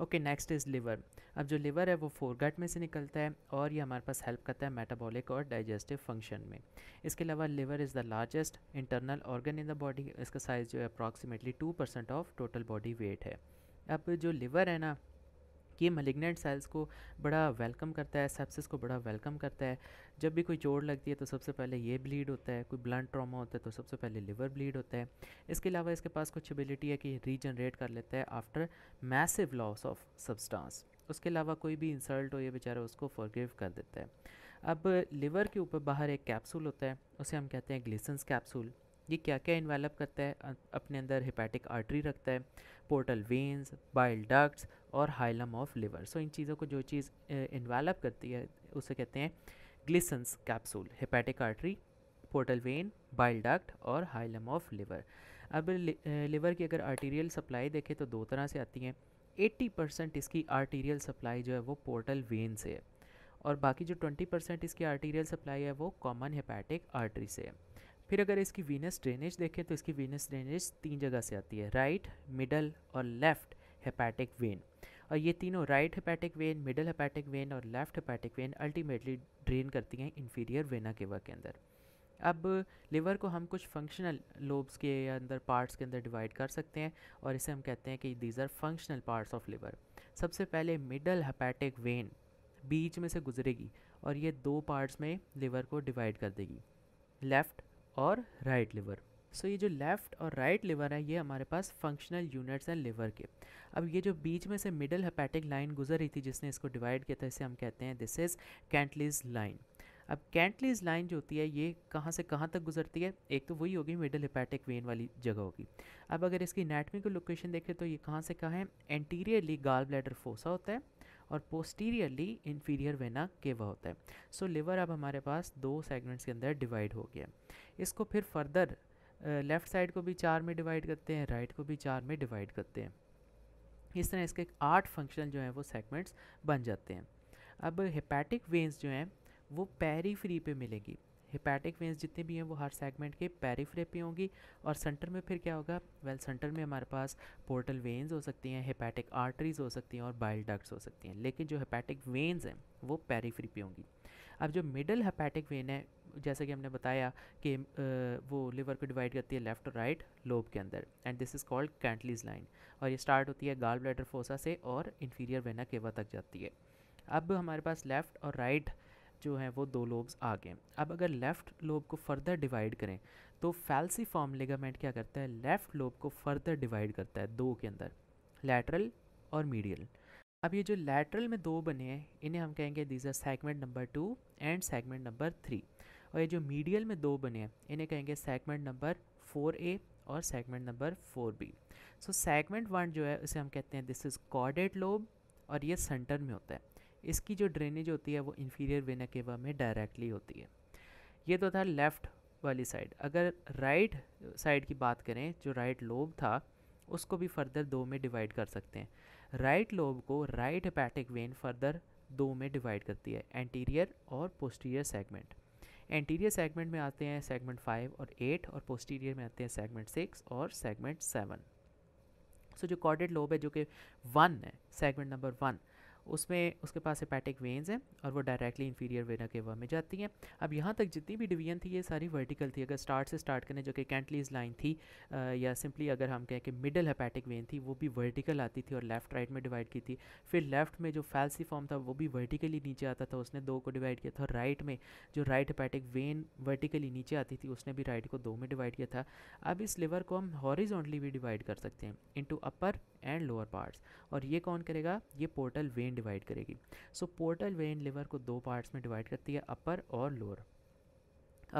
Okay next is liver अब जो liver है वो फोरगट में से निकलता है और ये हमारे पास हेल्प करता है मेटाबॉलिक और डाइजेस्टिव फंक्शन में इसके अलावा liver is the largest internal organ in the body इसका साइज़ जो है approximately two percent of total body weight है अब जो लिवर है ना ये मलिग्नेंट सेल्स को बड़ा वेलकम करता है सेप्सिस को बड़ा वेलकम करता है जब भी कोई चोट लगती है तो सबसे पहले ये ब्लीड होता है कोई ब्लड ट्रामा होता है तो सबसे पहले लिवर ब्लीड होता है इसके अलावा इसके पास कुछ एबिलिटी है कि रीजनरेट कर लेता है after massive loss of substance उसके अलावा कोई भी इंसल्ट हो ये बेचारा उसको फॉरगिव कर देता है अब लिवर के ऊपर बाहर एक कैप्सूल होता है उसे हम कहते हैं ग्लिसन्स कैप्सूल ये क्या क्या इन्वेलप करता है अपने अंदर हिपैटिक आर्टरी रखता है पोर्टल वेन्स बाइल डक्ट्स और हाइलम ऑफ लिवर सो इन चीज़ों को जो चीज़ इन्वेलप करती है उसे कहते हैं Glisson's capsule hepatic artery portal vein bile duct और हाइलम ऑफ लिवर अब लिवर की अगर आर्टीरियल सप्लाई देखें तो दो तरह से आती हैं 80 परसेंट इसकी आर्टीरियल सप्लाई जो है वो पोर्टल वेन से है और बाकी जो 20 परसेंट इसकी आर्टीरियल सप्लाई है वो कॉमन हेपेटिक आर्टरी से है फिर अगर इसकी वीनस ड्रेनेज देखें तो इसकी वीनस ड्रेनेज तीन जगह से आती है राइट मिडल और लेफ्ट हेपैटिक वेन और ये तीनों right hepatic vein middle hepatic vein और left hepatic vein ultimately drain करती हैं इन्फीरियर वेना केवा के अंदर अब लिवर को हम कुछ फंक्शनल लोब्स के अंदर पार्ट्स के अंदर डिवाइड कर सकते हैं और इसे हम कहते हैं कि these are functional parts of liver सबसे पहले मिडल हेपैटिक वेन बीच में से गुजरेगी और ये दो पार्ट्स में लिवर को डिवाइड कर देगी लेफ़्ट और राइट लिवर सो ये जो लेफ़्ट और राइट लिवर है ये हमारे पास फंक्शनल यूनिट्स हैं लिवर के अब ये जो बीच में से मिडल हेपेटिक लाइन गुजर रही थी जिसने इसको डिवाइड किया था इसे हम कहते हैं दिस इज़ कैंटलीज लाइन अब कैंटलीज लाइन जो होती है ये कहाँ से कहाँ तक गुजरती है एक तो वही होगी मिडल हिपैटिक वेन वाली जगह होगी अब अगर इसकी नेटमी को लोकेशन देखें तो ये कहाँ से कहाँ है एंटीरियरली गाल ब्लैडर फोसा होता है और पोस्टीरियरली इन्फीरियर वेना केवा होता है सो so, लिवर अब हमारे पास दो सेगमेंट्स के अंदर डिवाइड हो गया इसको फिर फर्दर लेफ़्ट uh, साइड को भी चार में डिवाइड करते हैं राइट right को भी चार में डिवाइड करते हैं इस तरह इसके आठ फंक्शन जो हैं वो सेगमेंट्स बन जाते हैं अब हेपेटिक वेंस जो हैं वो पैरी फ्री पे मिलेगी हिपैटिक वेंस जितने भी हैं वो हर सेगमेंट के पेरीफ्रे पे होंगी और सेंटर में फिर क्या होगा वेल well, सेंटर में हमारे पास पोर्टल वेंस हो सकती हैं हिपैटिक आर्टरीज हो सकती हैं और बाइल डक्ट्स हो सकती हैं लेकिन जो हिपैटिक वेंस हैं वो पेरीफ्री पे होंगी अब जो मिडल हेपैटिक वेन है जैसे कि हमने बताया कि वो लिवर को डिवाइड करती है लेफ्ट और राइट लोब के अंदर and this is called Cantlie's line और ये स्टार्ट होती है गाल ब्लैडर फोसा से और इन्फीरियर वेना केवा तक जाती है अब हमारे पास लेफ़्ट और राइट right जो हैं वो दो लोब्स आ गए अब अगर लेफ़्ट लोब को फर्दर डिवाइड करें तो फैलसी फॉर्म लिगामेंट क्या करता है लेफ़्ट लोब को फर्दर डिवाइड करता है दो के अंदर लेटरल और मीडियल अब ये जो लेटरल में दो बने हैं इन्हें हम कहेंगे these are segment number two and segment number three और ये जो मीडियल में दो बने हैं इन्हें कहेंगे सेगमेंट नंबर फोर ए और segment number four B so segment one जो है उसे हम कहते हैं दिस इज़ कॉर्डेड लोब और ये सेंटर में होता है इसकी जो ड्रेनेज होती है वो इन्फीरियर वेना केवा में डायरेक्टली होती है ये तो था लेफ़्ट वाली साइड अगर राइट right साइड की बात करें जो राइट right लोब था उसको भी फर्दर दो में डिवाइड कर सकते हैं राइट right लोब को राइट हेपैटिक वेन फर्दर दो में डिवाइड करती है एंटीरियर और पोस्टीरियर सेगमेंट एंटीरियर सेगमेंट में आते हैं सेगमेंट फाइव और एट और पोस्टीरियर में आते हैं सेगमेंट सिक्स और सेगमेंट सेवन सो जो कॉर्डेड लोब है जो कि वन है सेगमेंट नंबर वन उसमें उसके पास हेपेटिक वेन्स हैं और वो डायरेक्टली इन्फीरियर वेना के में जाती हैं अब यहाँ तक जितनी भी डिवीजन थी ये सारी वर्टिकल थी अगर स्टार्ट से स्टार्ट करें जो कि कैंटलीज लाइन थी आ, या सिंपली अगर हम कहें कि मिडल हेपैटिक वेन थी वो भी वर्टिकल आती थी और लेफ्ट राइट में डिवाइड की थी फिर लेफ्ट में जो फैलसी फॉर्म था वो भी वर्टिकली नीचे आता था उसने दो को डिवाइड किया था और राइट में जो राइट हेपेटिक वेन वर्टिकली नीचे आती थी उसने भी राइट को दो में डिवाइड किया था अब इस लिवर को हम हॉरिजॉन्टली भी डिवाइड कर सकते हैं into upper and lower parts और ये कौन करेगा ये पोर्टल वेन वेरिएंट डिवाइड करेगी सो पोर्टल वेरिएंट लिवर को दो पार्ट्स में डिवाइड करती है अपर और लोअर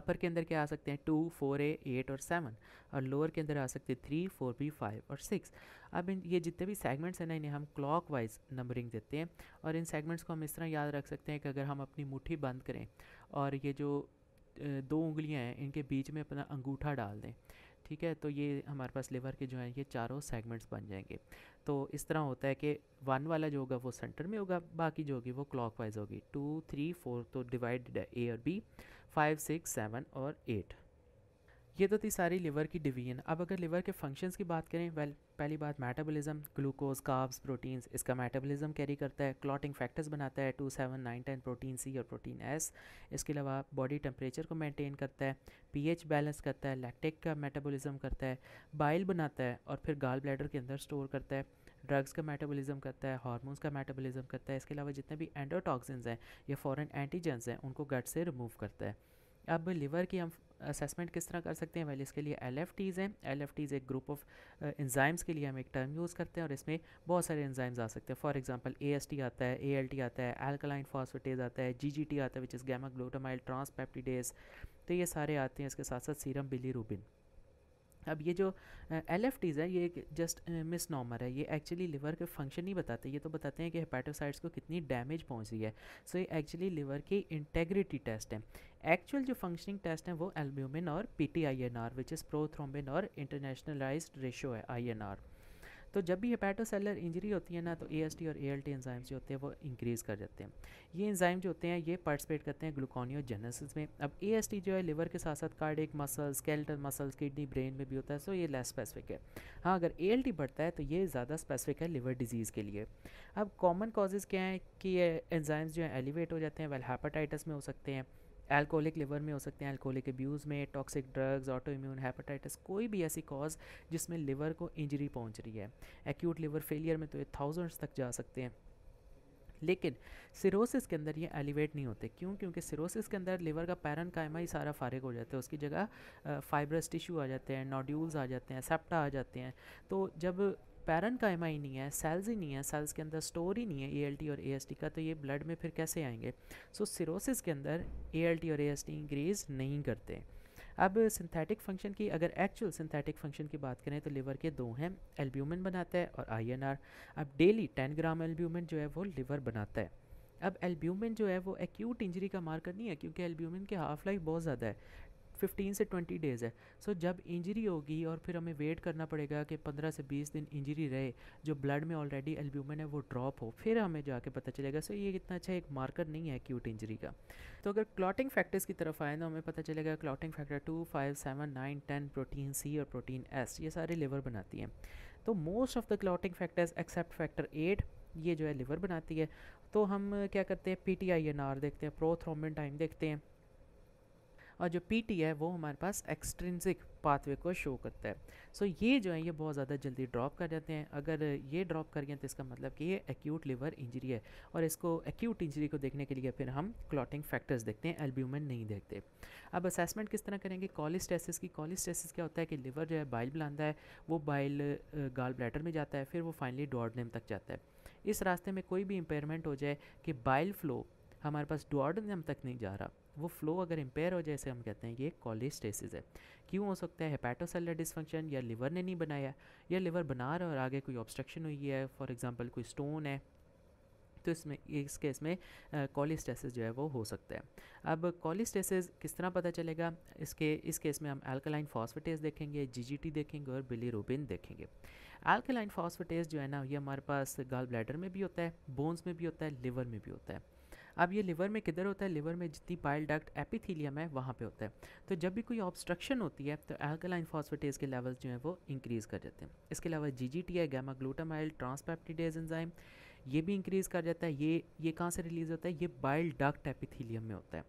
अपर के अंदर क्या आ सकते हैं टू फोर ए एट और सेवन और लोअर के अंदर आ सकते हैं थ्री फोर बी फाइव और सिक्स अब इन ये जितने भी सेगमेंट्स हैं ना इन्हें हम क्लॉक वाइज नंबरिंग देते हैं और इन सेगमेंट्स को हम इस तरह याद रख सकते हैं कि अगर हम अपनी मुट्ठी बंद करें और ये जो दो उंगलियां हैं इनके बीच में अपना अंगूठा डाल दें ठीक है तो ये हमारे पास लिवर के जो है ये चारों सेगमेंट्स बन जाएंगे तो इस तरह होता है कि वन वाला जो होगा वो सेंटर में होगा बाकी जो होगी वो क्लॉकवाइज होगी टू थ्री फोर तो डिवाइडेड है ए और बी फाइव सिक्स सेवन और एट ये तो थी सारी लिवर की डिवीजन अब अगर लिवर के फंक्शंस की बात करें वेल पहली बात मेटाबॉलिज्म ग्लूकोज काव्स प्रोटीन्स इसका मेटाबॉलिज्म कैरी करता है क्लॉटिंग फैक्टर्स बनाता है two seven nine ten protein C और प्रोटीन एस इसके अलावा बॉडी टेम्परेचर को मेंटेन करता है पीएच बैलेंस करता है लैक्टिक का मेटाबोलिज्म करता है बाइल बनाता है और फिर गाल ब्लैडर के अंदर स्टोर करता है ड्रग्स का मेटाबॉलिज्म करता है हार्मोन्स का मेटाबॉलिज्म करता है इसके अलावा जितने भी एंडोटॉक्सिन्स हैं या फॉरेन एंटीजेंस हैं उनको गट से रिमूव करता है अब लिवर की हम असेसमेंट किस तरह कर सकते हैं वेल इसके लिए एल एफ टीज़ हैं एल एफ टीज़ एक ग्रुप ऑफ इन्जाइम्स के लिए हम एक टर्म यूज़ करते हैं और इसमें बहुत सारे इन्जाइम्स आ सकते हैं for example A S T आता है ए एल टी आता है एल्कलाइन फॉसफिटेज आता है जी जी टी आता है विच इज़ गैमा ग्लोटामाइल ट्रांसपेप्टिडेज तो ये सारे आते हैं इसके साथ साथ सीरम बिली रूबिन अब ये जो एल एफ टीज़ है ये एक जस्ट मिस नॉमर है ये एक्चुअली लिवर के फंक्शन ही बताते ये तो बताते हैं कि हेपेटोसाइट्स को कितनी डैमेज पहुंची है सो so, ये एक्चुअली लिवर की इंटेग्रिटी टेस्ट है एक्चुअल जो फंक्शनिंग टेस्ट है वो एल्ब्यूमिन और P T I N R which is prothrombin और इंटरनेशनलाइज रेशो है आई एन आर तो जब भी हेपेटोसेलर इंजरी होती है ना तो ए और ए एंजाइम्स जो होते हैं वो इंक्रीज़ कर जाते हैं ये इंजाइम जो होते हैं ये पार्टिसिपेट करते हैं ग्लूकोनियोजेनेसिस में अब ए जो है लिवर के साथ साथ cardiac muscles skeletal muscles kidney brain में भी होता है सो ये लेस स्पेसिफिक है हाँ अगर ए बढ़ता है तो ये ज़्यादा स्पेसिफिक है लिवर डिजीज़ के लिए अब कॉमन कॉजेज़ क्या हैं कि ये एंजाइम्स जो हैं एलिवेट हो जाते हैं वेल हेपाटाइटस में हो सकते हैं एल्कोहलिक लिवर में हो सकते हैं एल्कोहलिक एब्यूज़ में toxic drugs autoimmune hepatitis कोई भी ऐसी कॉज जिसमें लिवर को इंजरी पहुंच रही है एक्यूट लिवर फेलियर में तो ये थाउजेंड्स तक जा सकते हैं लेकिन सिरोसिस के अंदर ये एलिवेट नहीं होते क्यों क्योंकि सिरोसिस के अंदर लिवर का पैरन कायमा ही सारा फारिग हो जाता है उसकी जगह फाइब्रस टिश्यू आ जाते हैं नॉड्यूल्स आ जाते हैं सेप्टा आ जाते हैं तो जब पैरन का ही नहीं है सेल्स ही नहीं है सेल्स के अंदर स्टोर ही नहीं है ए और ए का तो ये ब्लड में फिर कैसे आएंगे सो so, सिरोसिस के अंदर ए और ए इंक्रीज़ नहीं करते अब सिंथेटिक फंक्शन की अगर एक्चुअल सिंथेटिक फंक्शन की बात करें तो लिवर के दो हैं एल्ब्यूमिन बनाता है और आईएनआर अब डेली 10 ग्राम एल्ब्यूमिन जो है वो लिवर बनाता है अब एल्ब्यूमिन जो है वो एक्यूट इंजरी का मार्कर नहीं है क्योंकि एल्ब्यूमिन के हाफ लाइफ बहुत ज़्यादा है 15 से 20 डेज़ है सो so, जब इंजरी होगी और फिर हमें वेट करना पड़ेगा कि 15 से 20 दिन इंजरी रहे जो ब्लड में ऑलरेडी एल्ब्यूमिन है वो ड्रॉप हो फिर हमें जाके पता चलेगा सो so, ये इतना अच्छा एक मार्कर नहीं है एक्यूट इंजरी का तो अगर क्लॉटिंग फैक्टर्स की तरफ आए तो हमें पता चलेगा clotting factor two five seven nine ten protein C और प्रोटीन एस ये सारे लिवर बनाती हैं तो most of the clotting factors except factor eight ये जो है लिवर बनाती है तो हम क्या करते हैं P T I N R देखते हैं प्रोथ्रोमिन टाइम देखते हैं और जो पी है वो हमारे पास एक्सट्रेंसिक पाथवे को शो करता है सो so, ये जो है ये बहुत ज़्यादा जल्दी ड्रॉप कर जाते हैं अगर ये ड्रॉप कर गए तो इसका मतलब कि ये एक्यूट लिवर इंजरी है और इसको एक्यूट इंजरी को देखने के लिए फिर हम क्लॉटिंग फैक्टर्स देखते हैं एल्ब्यूमन नहीं देखते अब असेसमेंट किस तरह करेंगे कॉलिस्टेसिस की कॉलिस्टेसिस क्या होता है कि लिवर जो है बाइल बुलाता है वो बाइल गाल ब्लैडर में जाता है फिर वो फाइनली डॉर्डनेम तक जाता है इस रास्ते में कोई भी इंपेयरमेंट हो जाए कि बाइल फ्लो हमारे पास डॉर्डनेम तक नहीं जा रहा वो फ्लो अगर इम्पेयर हो जाए जैसे हम कहते हैं ये कॉलेस्टेसिस है क्यों हो सकता है हेपेटोसेलर डिस्फंक्शन या लिवर ने नहीं बनाया या लिवर बना रहा है और आगे कोई ऑब्स्ट्रक्शन हुई है फॉर एग्जांपल कोई स्टोन है तो इसमें इस केस में कॉलिस्टेसिस जो है वो हो सकता है अब कॉलिस्टेसिस किस तरह पता चलेगा इसके इस केस में हम एल्कलाइन फॉस्फेटेज देखेंगे जीजीटी देखेंगे और बिलीरोबिन देखेंगे एल्कलाइन फॉस्फेटेज जो है ना ये हमारे पास गाल ब्लैडर में भी होता है बोन्स में भी होता है लिवर में भी होता है अब ये लिवर में किधर होता है लिवर में जितनी बाइल डक्ट एपिथीलियम है वहाँ पे होता है तो जब भी कोई ऑब्स्ट्रक्शन होती है तो एल्कलाइन फॉस्फेटेज के लेवल्स जो है वो इंक्रीज़ कर जाते हैं इसके अलावा G G T I gamma glutamyl transpeptidase enzyme ये भी इंक्रीज़ कर जाता है ये ये कहाँ से रिलीज़ होता है ये बाइल डक्ट एपिथीलियम में होता है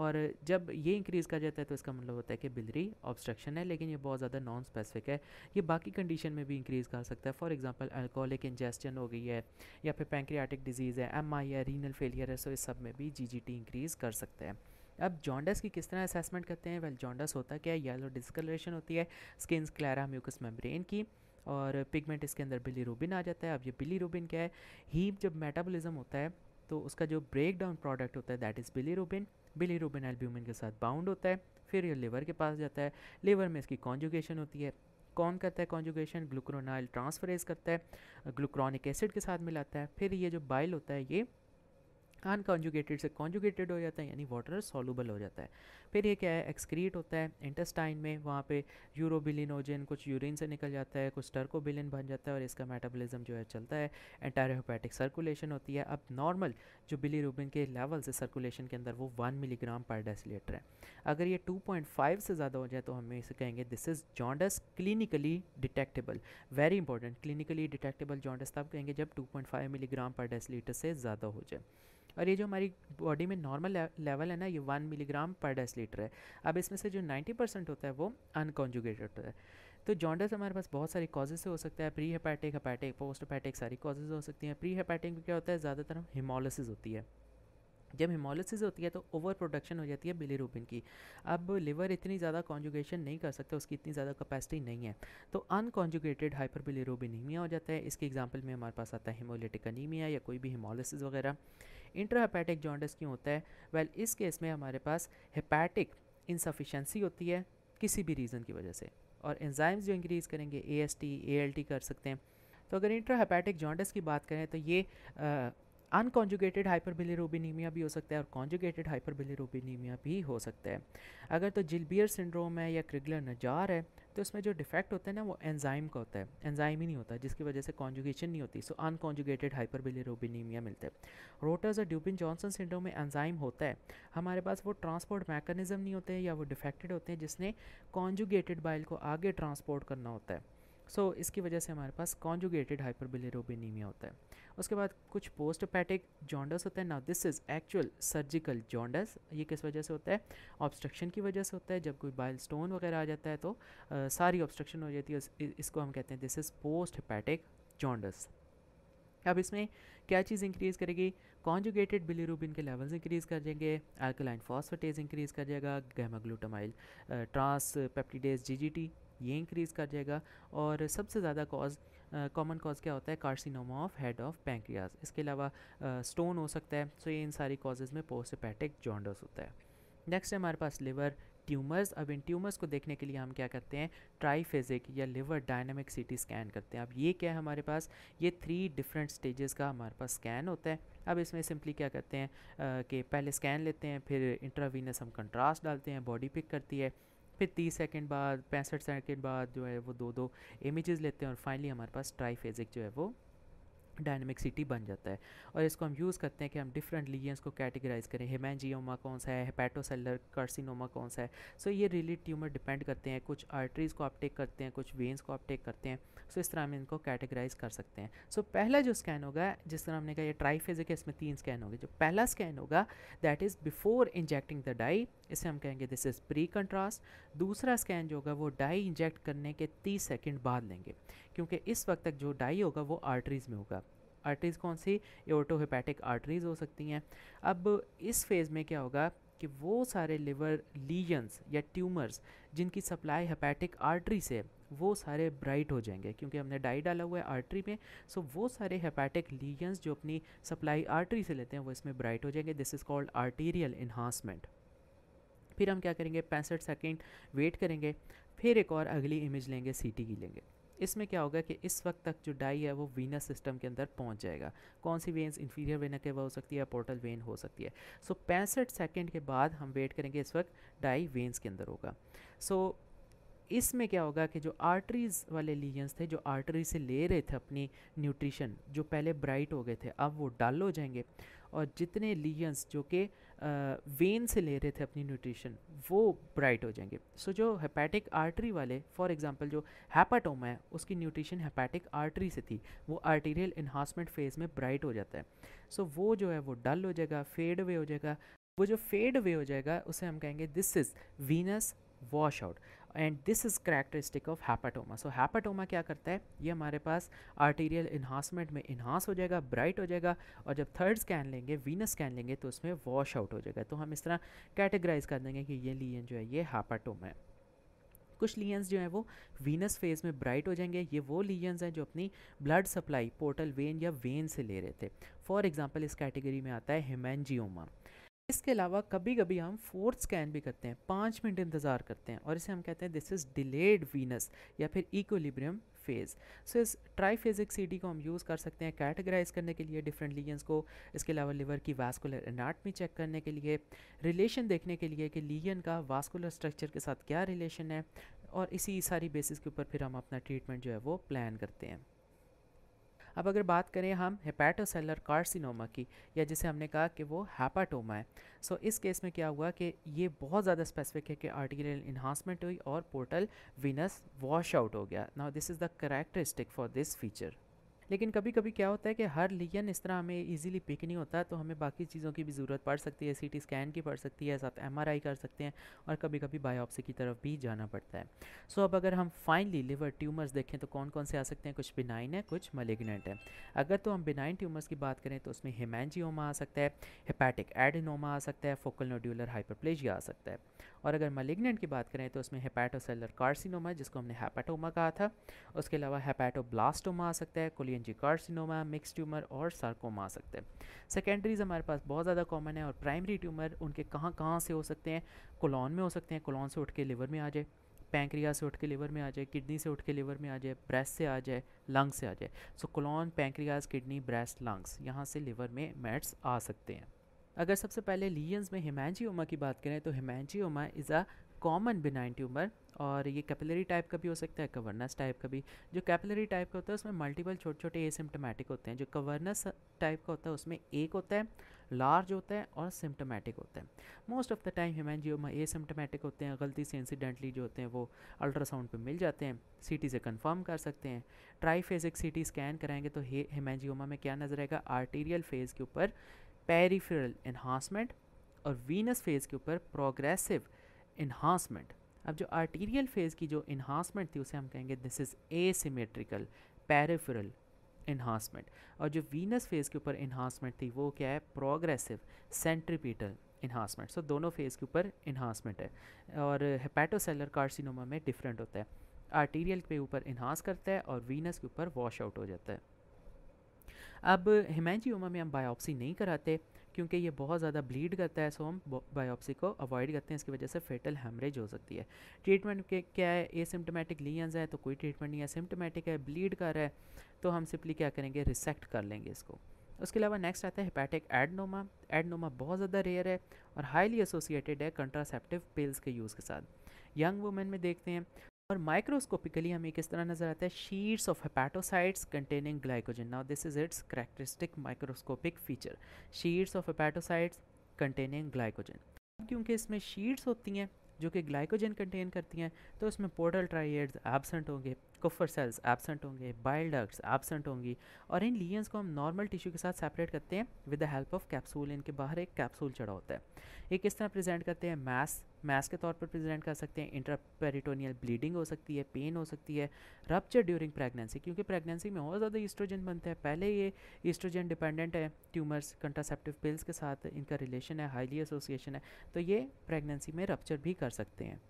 और जब ये इंक्रीज़ कर जाता है तो इसका मतलब होता है कि बिलरी ऑब्स्ट्रक्शन है लेकिन ये बहुत ज़्यादा नॉन स्पेसिफिक है ये बाकी कंडीशन में भी इंक्रीज़ कर सकता है फॉर एग्जाम्पल अल्कोहलिक इंजेस्टन हो गई है या फिर पैंक्रियाटिक डिजीज़ है एम है रीनल फेलियर है सो इस सब में भी जी इंक्रीज़ कर सकता है अब जॉन्डस की किस तरह असेसमेंट करते हैं वेल जॉन्डस होता क्या है येलो डिस्कलरेशन होती है स्किन क्लैरा म्यूकस मेम्ब्रेन की और पिगमेंट इसके अंदर बिलीरोबिन आ जाता है अब ये बिलीरोबिन क्या है हीप जब मेटाबॉलिज्म होता है तो उसका जो ब्रेक डाउन प्रोडक्ट होता है that is bilirubin bilirubin albumin के साथ बाउंड होता है फिर ये लिवर के पास जाता है लिवर में इसकी कॉन्जुगेशन होती है कौन करता है कॉन्जुगेशन ग्लूक्रोनाइल ट्रांसफरेज करता है ग्लूक्रोनिक एसिड के साथ मिलाता है फिर ये जो बाइल होता है ये अनकॉन्जुगेटेड से कॉन्जुगेटेड हो जाता है यानी वाटर सॉलूबल हो जाता है फिर ये क्या है एक्सक्रीट होता है इंटेस्टाइन में वहाँ पे यूरोबिलिनोजन कुछ यूरिन से निकल जाता है कुछ टर्कोबिलिन बन जाता है और इसका मेटाबॉलिज्म जो है चलता है एंटायरोपैटिक सर्कुलेशन होती है अब नॉर्मल जो बिलीरूबिन के लेवल्स है सर्कुलेशन के अंदर वो वन मिलीग्राम पर लीटर है अगर ये टू पॉइंट फाइव से ज़्यादा हो जाए तो हम इसे कहेंगे this is jaundice clinically detectable very important clinically detectable jaundice तब कहेंगे जब two point five milligram per litre से ज़्यादा हो जाए और ये जो हमारी बॉडी में नॉर्मल लेवल है ना ये वन मिलीग्राम पर डेसीलीटर है अब इसमें से जो नाइन्टी परसेंट होता है वो अनकॉन्जुगेटेड होता है तो जॉन्डस हमारे पास बहुत सारी कॉजेज से हो सकता है pre hepatic hepatic post hepatic सारी कॉजेज हो सकती हैं प्री हेपैटिक में क्या होता है ज़्यादातर हिमोलिसिस होती है जब हिमोलिसिस होती है तो ओवर प्रोडक्शन हो जाती है बिलीरूबिन की अब लिवर इतनी ज़्यादा कॉन्जुगेशन नहीं कर सकता उसकी इतनी ज़्यादा कैपेसिटी नहीं है तो अनकॉन्जुगेटेड हाइपर बिलीरूबिनीमिया हो जाता है इसके एग्जाम्पल में हमारे पास आता है हिमोलिटिक अनीमिया या कोई भी हिमोलिसिस वगैरह इंट्राहेपैटिक जॉन्डस क्यों होता है वेल well, इस केस में हमारे पास हेपैटिक इनसफिशेंसी होती है किसी भी रीज़न की वजह से और एंजाइम्स जो इंक्रीज़ करेंगे A S T L T कर सकते हैं तो अगर हेपैटिक जॉन्डस की बात करें तो ये अनकॉन्जुगेटेड हाइपरबिलिरोबिनीमिया भी हो सकता है और कॉन्जुगेटेड हाइपरबिलिरोबिनीमिया भी हो सकता है अगर तो जिलबियर सिंड्रोम है या क्रिगलर नजार है तो इसमें जो डिफेक्ट होता है ना वो एंजाइम का होता है एंजाइम ही नहीं होता जिसकी वजह से कॉन्जुगेशन नहीं होती सो अनकॉन्जुगेटेड हाइपरबिलिरोबिनीमिया मिलता है रोटर्स और ड्यूबिन जॉनसन सिंड्रोम में एंजाइम होता है हमारे पास वो ट्रांसपोर्ट मैकेनिज्म नहीं होते हैं या वो डिफेक्टेड होते हैं जिसने कॉन्जुगेटेड बाइल को आगे ट्रांसपोर्ट करना होता है सो so, इसकी वजह से हमारे पास कॉन्जुगेटेड हाइपरबिलेरोबिनीमिया होता है उसके बाद कुछ पोस्ट पैटिक जॉन्डस होता है ना this is actual surgical jaundice ये किस वजह से होता है ऑब्स्ट्रक्शन की वजह से होता है जब कोई बाइल स्टोन वगैरह आ जाता है तो आ, सारी ऑब्स्ट्रक्शन हो जाती है इसको हम कहते हैं this is post hepatic jaundice अब इसमें क्या चीज़ इंक्रीज़ करेगी कॉन्जुगेटेड बिलीरूबिन के लेवल्स इंक्रीज़ कर देंगे अल्कलाइन फॉस्फेटेज इंक्रीज़ कर जाएगा गैमाग्लूटामाइल ट्रांस पेप्टिडेज जीजीटी ये इंक्रीज़ कर जाएगा और सबसे ज़्यादा कॉज कॉमन कॉज क्या होता है carcinoma of head of pancreas इसके अलावा स्टोन हो सकता है सो तो ये इन सारी कॉजेज़ में पोस्टपैटिक जॉन्डस होता है नेक्स्ट है हमारे पास लिवर ट्यूमर्स अब इन ट्यूमर्स को देखने के लिए हम क्या करते हैं ट्राईफेजिक या लिवर डायनामिक सीटी स्कैन करते हैं अब ये क्या है हमारे पास ये थ्री डिफरेंट स्टेजेस का हमारे पास स्कैन होता है अब इसमें सिंपली क्या करते हैं कि पहले स्कैन लेते हैं फिर इंट्रावीनस हम कंट्रास्ट डालते हैं बॉडी पिक करती है फिर तीस सेकेंड बाद पैंसठ सेकेंड बाद जो है वो दो दो इमेजेस लेते हैं और फाइनली हमारे पास ट्राईफेजिक जो है वो डायनेमिक सिटी बन जाता है और इसको हम यूज़ करते हैं कि हम डिफरेंट लीजियंस को कैटेगराइज करें हेमेंजियोमा कौन सा है हेपेटोसेलर कार्सिनोमा कौन सा है सो so ये रिली ट्यूमर डिपेंड करते हैं कुछ आर्टरीज़ को आप टेक करते हैं कुछ वेंस को आप टेक करते हैं सो so इस तरह हम इनको कैटेगराइज कर सकते हैं सो so पहला जो स्कैन होगा जिस तरह हमने कहा यह ट्राईफेजिक है इसमें तीन स्कैन होगी जो पहला स्कैन होगा that is before injecting the dye इसे हम कहेंगे दिस इज़ प्री कंट्रास्ट दूसरा स्कैन जो होगा वो डाई इंजेक्ट करने के तीस सेकेंड बाद लेंगे क्योंकि इस वक्त तक जो डाई होगा वो आर्टरीज़ में होगा आर्टरीज़ कौन सी एटोहेपैटिक आर्टरीज़ हो सकती हैं अब इस फेज़ में क्या होगा कि वो सारे लिवर लीजन्स या ट्यूमर्स जिनकी सप्लाई हेपैटिक आर्टरी से वो सारे ब्राइट हो जाएंगे क्योंकि हमने डाई डाला हुआ है आर्टरी में सो वो सारे हेपैटिक लीजन्स जो अपनी सप्लाई आर्टरी से लेते हैं वो इसमें ब्राइट हो जाएंगे this is called arterial enhancement फिर हम क्या करेंगे पैंसठ सेकेंड वेट करेंगे फिर एक और अगली इमेज लेंगे सी की लेंगे इसमें क्या होगा कि इस वक्त तक जो डाई है वो वीनस सिस्टम के अंदर पहुंच जाएगा कौन सी वेन्स इन्फीरियर वेन वह हो सकती है पोर्टल वेन हो सकती है सो पैंसठ सेकेंड के बाद हम वेट करेंगे इस वक्त डाई वेन्स के अंदर होगा सो so, इसमें क्या होगा कि जो आर्टरीज वाले लीजेंस थे जो आर्टरी से ले रहे थे अपनी न्यूट्रिशन जो पहले ब्राइट हो गए थे अब वो डल हो जाएंगे और जितने लीजेंस जो कि वेन से ले रहे थे अपनी न्यूट्रिशन वो ब्राइट हो जाएंगे सो so, जो हेपेटिक आर्टरी वाले फॉर एग्जांपल जो हैपाटोमा है उसकी न्यूट्रिशन हेपेटिक आर्टरी से थी वो आर्टीरियल इन्हांसमेंट फेज़ में ब्राइट हो जाता है सो so, वो जो है वो डल हो जाएगा फेड अवे हो जाएगा वो जो फेड अवे हो जाएगा उसे हम कहेंगे this is venous wash out and this is characteristic of hepatoma so hepatoma क्या करता है ये हमारे पास आर्टीरियल इन्हांसमेंट में इन्हांस हो जाएगा ब्राइट हो जाएगा और जब थर्ड स्कैन लेंगे वीनस स्कैन लेंगे तो उसमें वॉश आउट हो जाएगा तो हम इस तरह कैटेगराइज कर देंगे कि ये लियन जो है ये हैपाटोमा है कुछ लियंस जो हैं वो वीनस फेज में ब्राइट हो जाएंगे ये वो लियंस हैं जो अपनी ब्लड सप्लाई पोर्टल वेन या वेन से ले रहे थे फॉर एग्जाम्पल इस कैटेगरी में आता है हिमेंजियोमा इसके अलावा कभी कभी हम फोर्थ स्कैन भी करते हैं पाँच मिनट इंतज़ार करते हैं और इसे हम कहते हैं दिस इज़ डिलेड वीनस या फिर इक्विलिब्रियम फेज़ सो इस ट्राईफेजिक सी को हम यूज़ कर सकते हैं कैटेगराइज करने के लिए डिफरेंट लीजन्स को इसके अलावा लिवर की वास्कुलर एनाटमी चेक करने के लिए रिलेशन देखने के लिए कि लीजन का वास्कुलर स्ट्रक्चर के साथ क्या रिलेशन है और इसी सारी बेसिस के ऊपर फिर हम अपना ट्रीटमेंट जो है वो प्लान करते हैं अब अगर बात करें हम हेपैटोसेलर कार्सिनोमा की या जिसे हमने कहा कि वो हैपाटोमा है सो so, इस केस में क्या हुआ कि ये बहुत ज़्यादा स्पेसिफिक है कि आर्टिकल इन्हांसमेंट हुई और पोर्टल विनस वॉश आउट हो गया now this is the characteristic for this feature लेकिन कभी कभी क्या होता है कि हर लियन इस तरह हमें ईजिली पिक नहीं होता तो हमें बाकी चीज़ों की भी ज़रूरत पड़ सकती है सी स्कैन की पड़ सकती है साथ एम कर सकते हैं और कभी कभी बायोप्सी की तरफ भी जाना पड़ता है सो so, अब अगर हम फाइनली लिवर ट्यूमर्स देखें तो कौन कौन से आ सकते हैं कुछ बिनाइन है कुछ मलिग्नेंट है अगर तो हम बिनाइन ट्यूमर्स की बात करें तो उसमें हेमैनजियोमा आ सकता है हेपैटिक एडिनोमा आ सकता है फोकल नोड्यूलर हाइपरप्लेजिया आ सकता है और अगर मलिग्नेंट की बात करें तो उसमें हेपैटोसेलर कार्सिनोमा जिसको हमने हेपेटोमा कहा था उसके अलावा हेपैटोब्लास्टोमा आ सकता है कोलियनजी कार्सिनोमा मिक्स ट्यूमर और सार्कोमा आ सकते हैं सेकेंडरीज हमारे पास बहुत ज़्यादा कॉमन है और प्राइमरी ट्यूमर उनके कहाँ कहाँ से हो सकते हैं कोलॉन में हो सकते हैं कोलॉन से उठ के लिवर में आ जाए पैंक्रिया से उठ के लिवर में आ जाए किडनी से उठ के लिवर में आ जाए ब्रेस्ट से आ जाए लंग्स से आ जाए so colon pancreas kidney breast lungs यहाँ से लिवर में मेट्स आ सकते हैं अगर सबसे पहले लीजन्स में हिमैनजी की बात करें तो haemangioma is a common benign tumour और ये कैपिलरी टाइप का भी हो सकता है कवर्नस टाइप का भी जो कैपिलरी टाइप का होता है उसमें मल्टीपल छोटे छोटे एसिम्टोमेटिक होते हैं जो कवर्नस टाइप का होता है उसमें एक होता है लार्ज होता है और सिम्टोमेटिक होता है most of the time a asymptomatic होते हैं गलती से इंसिडेंटली जो होते हैं वो अल्ट्रासाउंड पर मिल जाते हैं सी से कन्फर्म कर सकते हैं ट्राईफेजिक सीटी स्कैन कराएंगे तो हे में क्या नजर आएगा आर्टीरियल फेज़ के ऊपर पेरीफेरल इन्हांसमेंट और वीनस फेज़ के ऊपर प्रोग्रेसिव इन्हांसमेंट अब जो आर्टीरियल फेज़ की जो इन्हांसमेंट थी उसे हम कहेंगे this is a symmetrical peripheral enhancement और जो वीनस फेज़ के ऊपर इन्हांसमेंट थी वो क्या है प्रोग्रेसिव सेंट्रीपीटल इन्हांसमेंट सो दोनों फेज़ के ऊपर इन्हांसमेंट है और हेपेटोसेलर कार्सिनोमा में डिफरेंट होता है आर्टीरियल के ऊपर इन्हांस करता है और वीनस के ऊपर वॉश आउट हो जाता है अब हेमेंजियोमा में हम बायोप्सी नहीं कराते क्योंकि ये बहुत ज़्यादा ब्लीड करता है सो हम बायोप्सी को अवॉइड करते हैं इसकी वजह से फेटल हेमरेज हो सकती है ट्रीटमेंट के क्या है एसिम्टोमेटिक लियंस है तो कोई ट्रीटमेंट नहीं है सिम्टोमेटिक है ब्लीड कर रहा है तो हम सिंपली क्या करेंगे रिसेक्ट कर लेंगे इसको उसके अलावा नेक्स्ट आता है हिपैटिक एडनोमा एडनोमा बहुत ज़्यादा रेयर है और हाईली एसोसिएटेड है कंट्रासेप्टिव पिल्स के यूज़ के साथ यंग वुमेन में देखते हैं और माइक्रोस्कोपिकली हमें किस तरह नज़र आता है sheets of hepatocytes containing glycogen now this is its characteristic microscopic feature sheets of hepatocytes containing glycogen क्योंकि इसमें शीट्स होती हैं जो कि ग्लाइकोजन कंटेन करती हैं तो इसमें पोर्टल ट्राइड्स एबसेंट होंगे कुफर सेल्स एबसेंट होंगे बाइल डक्ट्स एबसेंट होंगी और इन लियंस को हम नॉर्मल टिश्यू के साथ सेपरेट करते हैं with the help of capsule इनके बाहर एक कैप्सूल चढ़ा होता है ये किस तरह प्रेजेंट करते हैं मैस मैस के तौर पर प्रेजेंट कर सकते हैं इंट्रापेरिटोनियल ब्लीडिंग हो सकती है पेन हो सकती है रपच्चर ड्यूरिंग प्रेगनेंसी क्योंकि प्रेगनेंसी में और ज़्यादा ईस्ट्रोजन बनते हैं पहले ये ईस्ट्रोजन डिपेंडेंट है ट्यूमर्स कंट्रासेप्टिव पिल्स के साथ इनका रिलेशन है हाईली एसोसिएशन है तो ये प्रेगनेंसी में रपच्चर भी कर सकते हैं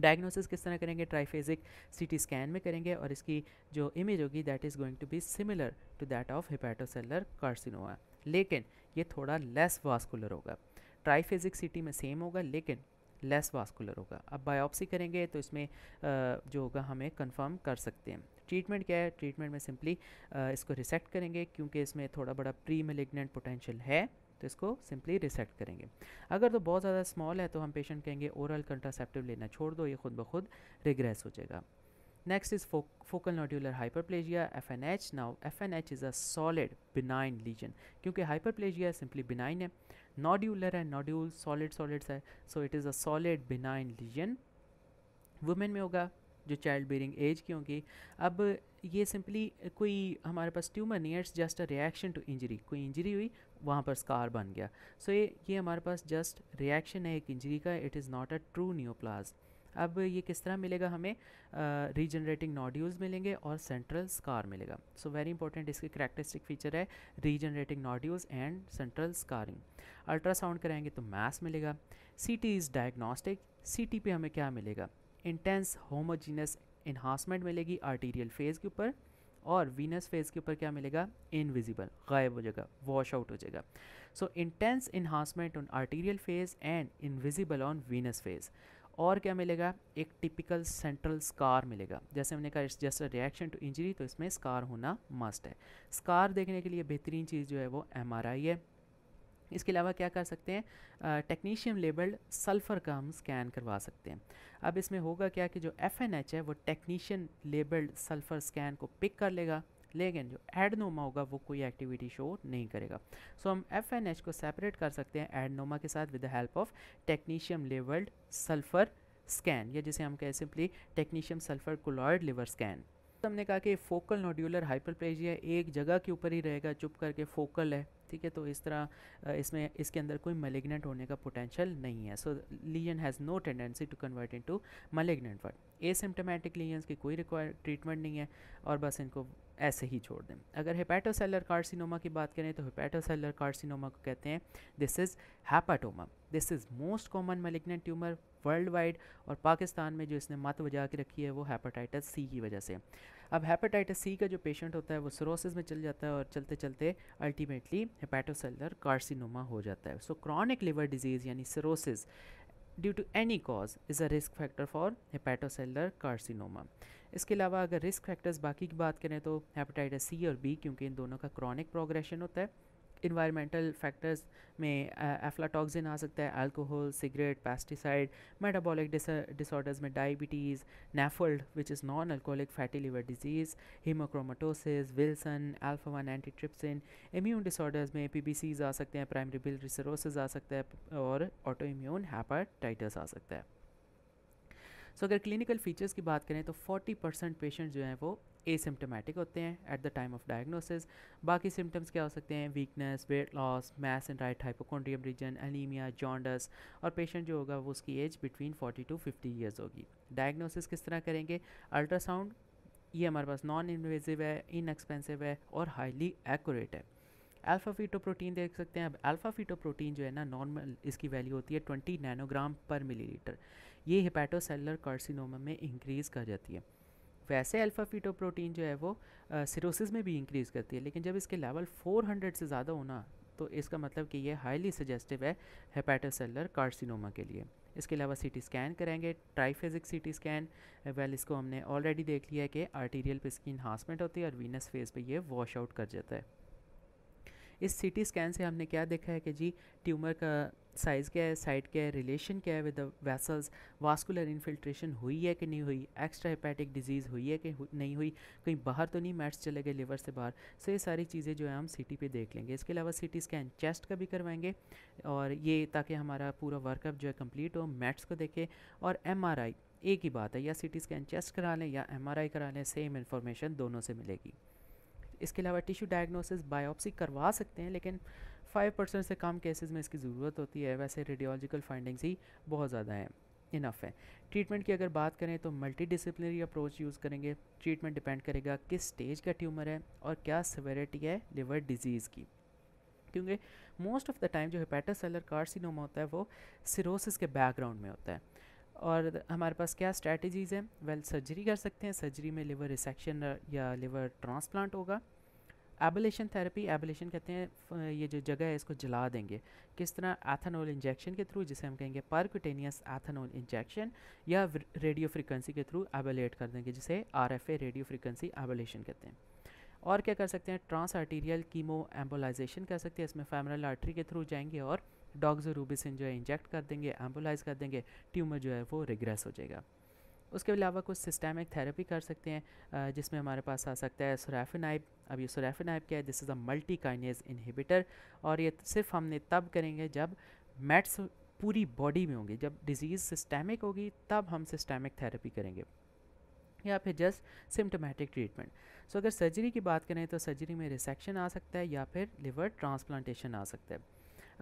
डायग्नोसिस किस तरह करेंगे ट्राइफेजिक सीटी स्कैन में करेंगे और इसकी जो इमेज होगी that is going to be similar to that of hepatocellular carcinoma लेकिन ये थोड़ा लेस वास्कुलर होगा ट्राईफेजिक सिटी में सेम होगा लेकिन लेस वास्कुलर होगा अब बायोप्सी करेंगे तो इसमें जो होगा हमें कंफर्म कर सकते हैं ट्रीटमेंट क्या है ट्रीटमेंट में सिंपली इसको रिसेक्ट करेंगे क्योंकि इसमें थोड़ा बड़ा प्री मेलिग्नेंट पोटेंशियल है तो इसको सिंपली रिसेक्ट करेंगे अगर तो बहुत ज़्यादा स्मॉल है तो हम पेशेंट कहेंगे ओरल कंट्रासेप्टिव लेना छोड़ दो ये खुद ब खुद रिग्रेस हो जाएगा next is focal hyperplasia F N H now F N H is a solid benign lesion क्योंकि प्लेजिया सिंपली बिनाइन है नॉड्यूलर है नॉड्यूल सॉलिड सॉलिड्स है so it is a solid benign lesion women में होगा जो child bearing as की होंगी अब ये सिंपली कोई हमारे पास ट्यूमर नहीं है it's just a reaction to injury कोई इंजरी हुई वहाँ पर स्कार बन गया सो so, ये ये हमारे पास जस्ट रिएक्शन है एक इंजरी का it is not a true neoplasm अब ये किस तरह मिलेगा हमें रीजनरेटिंग नॉड्यूल्स मिलेंगे और सेंट्रल स्कार मिलेगा सो वेरी इंपॉर्टेंट इसके करैक्टरिस्टिक फीचर है regenerating nodules and central scarring ultrasound कराएंगे तो मैस मिलेगा C T is diagnostic C T पे हमें क्या मिलेगा इंटेंस होमोजीनस इन्हांसमेंट मिलेगी आर्टीरियल फेज़ के ऊपर और वीनस फेज के ऊपर क्या मिलेगा इनविजिबल गायब हो जाएगा वॉश आउट हो जाएगा so intense enhancement on arterial phase and invisible on venous phase और क्या मिलेगा एक टिपिकल सेंट्रल स्कार मिलेगा जैसे हमने कहा it's just reaction to injury तो इसमें स्कार होना मस्ट है स्कार देखने के लिए बेहतरीन चीज़ जो है वो एम है इसके अलावा क्या कर सकते हैं टेक्नीशियम लेबल्ड सल्फ़र का हम स्कैन करवा सकते हैं अब इसमें होगा क्या कि जो एफ है वो टेक्नीशियन लेबल्ड सल्फ़र स्कैन को पिक कर लेगा लेकिन जो एडनोमा होगा वो कोई एक्टिविटी शो नहीं करेगा सो so, हम एफ एन एच को सेपरेट कर सकते हैं एडनोमा के साथ with the help of technetium labelled sulphur scan या जिसे हम कहें simply technetium sulphur colloid liver scan हमने कहा कि फोकल नोड्यूलर हाइपरप्लेजिया एक जगह के ऊपर ही रहेगा चुप करके फोकल है ठीक है तो इस तरह इसमें इसके अंदर कोई मलेग्नेंट होने का पोटेंशियल नहीं है so lesion has no tendency to convert into malignant word asymptomatic lesions की कोई रिक्वायर ट्रीटमेंट नहीं है और बस इनको ऐसे ही छोड़ दें अगर हेपेटोसेलर कार्सिनोमा की बात करें तो हेपेटोसेलर कार्सिनोमा को कहते हैं this is hepatoma this is most common malignant tumour worldwide और पाकिस्तान में जो इसने मत बजा के रखी है वो हेपेटाइटिस सी की वजह से अब हेपेटाइटिस सी का जो पेशेंट होता है वो सरोसिस में चल जाता है और चलते चलते अल्टीमेटली हेपेटोसेलर कार्सिनोमा हो जाता है सो क्रॉनिक लिवर डिजीज़ यानी cirrhosis due to any cause is a risk factor for hepatocellular carcinoma इसके अलावा अगर रिस्क फैक्टर्स बाकी की बात करें तो हेपेटाइटिस सी और बी क्योंकि इन दोनों का क्रॉनिक प्रोग्रेशन होता है इन्वायरमेंटल फैक्टर्स में एफ्लाटॉक्सिन आ सकता है alcohol cigarette pesticide metabolic disorders में diabetes NAFLD which is non alcoholic fatty liver disease haemochromatosis Wilson alpha one antitrypsin immune disorders में पी आ सकते हैं प्राइमरी बिल रिसरोसिस आ सकता है और ऑटो इम्यून हेपाटाइटिस आ सकता है सो अगर क्लिनिकल फीचर्स की बात करें तो 40 परसेंट पेशेंट जो हैं वो एसिम्टोमेटिक होते हैं at the time of diagnosis बाकी सिम्टम्स क्या हो सकते हैं weakness weight loss mass and right hypochondrium region anaemia jaundice और पेशेंट जो होगा वो उसकी एज बिटवीन 40 टू 50 ईयर्स होगी डायग्नोसिस किस तरह करेंगे अल्ट्रासाउंड ये हमारे पास नॉन इन्वेजिव है इनएक्सपेंसिव है और हाईली एक्यूरेट है अल्फ़ा फीटो प्रोटीन देख सकते हैं अब अल्फ़ा फीटो प्रोटीन जो है ना नॉर्मल इसकी वैल्यू होती है 20 नैनोग्राम पर मिलीलीटर ये हिपेटोसेलर कार्सिनोमा में इंक्रीज़ कर जाती है वैसे अल्फ़ा फीटो प्रोटीन जो है वो सिरोसिस में भी इंक्रीज़ करती है लेकिन जब इसके लेवल 400 से ज़्यादा होना तो इसका मतलब कि ये हाईली सजेस्टिव है हेपेटोसेलर कार्सिनोमा के लिए इसके अलावा सीटी टी स्कैन करेंगे ट्राईफेजिक सीटी स्कैन वेल इसको हमने ऑलरेडी देख लिया है कि आर्टीरियल पे इसकी इन्हांसमेंट होती है और वीनस फेज पे ये वॉश आउट कर जाता है इस सी स्कैन से हमने क्या देखा है कि जी ट्यूमर का साइज़ क्या है साइड क्या है रिलेशन क्या है with the vessels vascular infiltration हुई है कि नहीं हुई एक्स्ट्रा हेपेटिक डिजीज़ हुई है कि नहीं हुई कहीं बाहर तो नहीं मैट्स चले गए लिवर से बाहर सो ये सारी चीज़ें जो है हम सीटी पे देख लेंगे इसके अलावा सीटी स्कैन चेस्ट का भी करवाएंगे और ये ताकि हमारा पूरा वर्कअप जो है कम्प्लीट हो मैट्स को देखें और एम एक ही बात है या सी स्कैन चेस्ट करा लें या एम करा लें सेम इन्फॉर्मेशन दोनों से मिलेगी इसके अलावा टिश्यू डायग्नोसिस बायोप्सी करवा सकते हैं लेकिन फाइव परसेंट से कम केसेस में इसकी ज़रूरत होती है वैसे रेडियोलॉजिकल फाइंडिंग्स ही बहुत ज़्यादा हैं इनफ है ट्रीटमेंट की अगर बात करें तो मल्टी अप्रोच यूज़ करेंगे ट्रीटमेंट डिपेंड करेगा किस स्टेज का ट्यूमर है और क्या सवेरिटी है लिवर डिजीज़ की क्योंकि मोस्ट ऑफ द टाइम जो सेलर कार्सिनोमा होता है वो सिरोसिस के बैकग्राउंड में होता है और हमारे पास क्या स्ट्रैटेजीज़ हैं वेल सर्जरी कर सकते हैं सर्जरी में लिवर रिसेक्शन uh, या लिवर ट्रांसप्लांट होगा एबलेशन थेरेपी एबलेशन कहते हैं ये जो जगह है इसको जला देंगे किस तरह एथानोल इंजेक्शन के थ्रू जिसे हम कहेंगे परकुटेनियस एथनॉल इंजेक्शन या रेडियो फ्रिक्वेंसी के थ्रू एबलेट कर देंगे जिसे R F A radiofrequency ablation कहते हैं और क्या कर सकते हैं ट्रांस आर्टीरियल कीमो एम्बोलाइजेशन कर सकते हैं इसमें फैमरल आर्टरी के थ्रू जाएंगे और रूबिसिन जो है इंजेक्ट कर देंगे एम्बुलाइज कर देंगे ट्यूमर जो है वो रिग्रेस हो जाएगा उसके अलावा कुछ सिस्टेमिक थेरेपी कर सकते हैं जिसमें हमारे पास आ सकता है सोरेफिनाइब अब ये सोरेफिनाइब क्या है this is a multi kinase inhibitor और ये सिर्फ हमने तब करेंगे जब मेट्स पूरी बॉडी में होंगे जब डिजीज़ सिस्टेमिक होगी तब हम सिस्टेमिक थेरेपी करेंगे या फिर जस्ट सिम्टोमेटिक ट्रीटमेंट सो अगर सर्जरी की बात करें तो सर्जरी में रिसेक्शन आ सकता है या फिर लिवर ट्रांसप्लांटेशन आ सकता है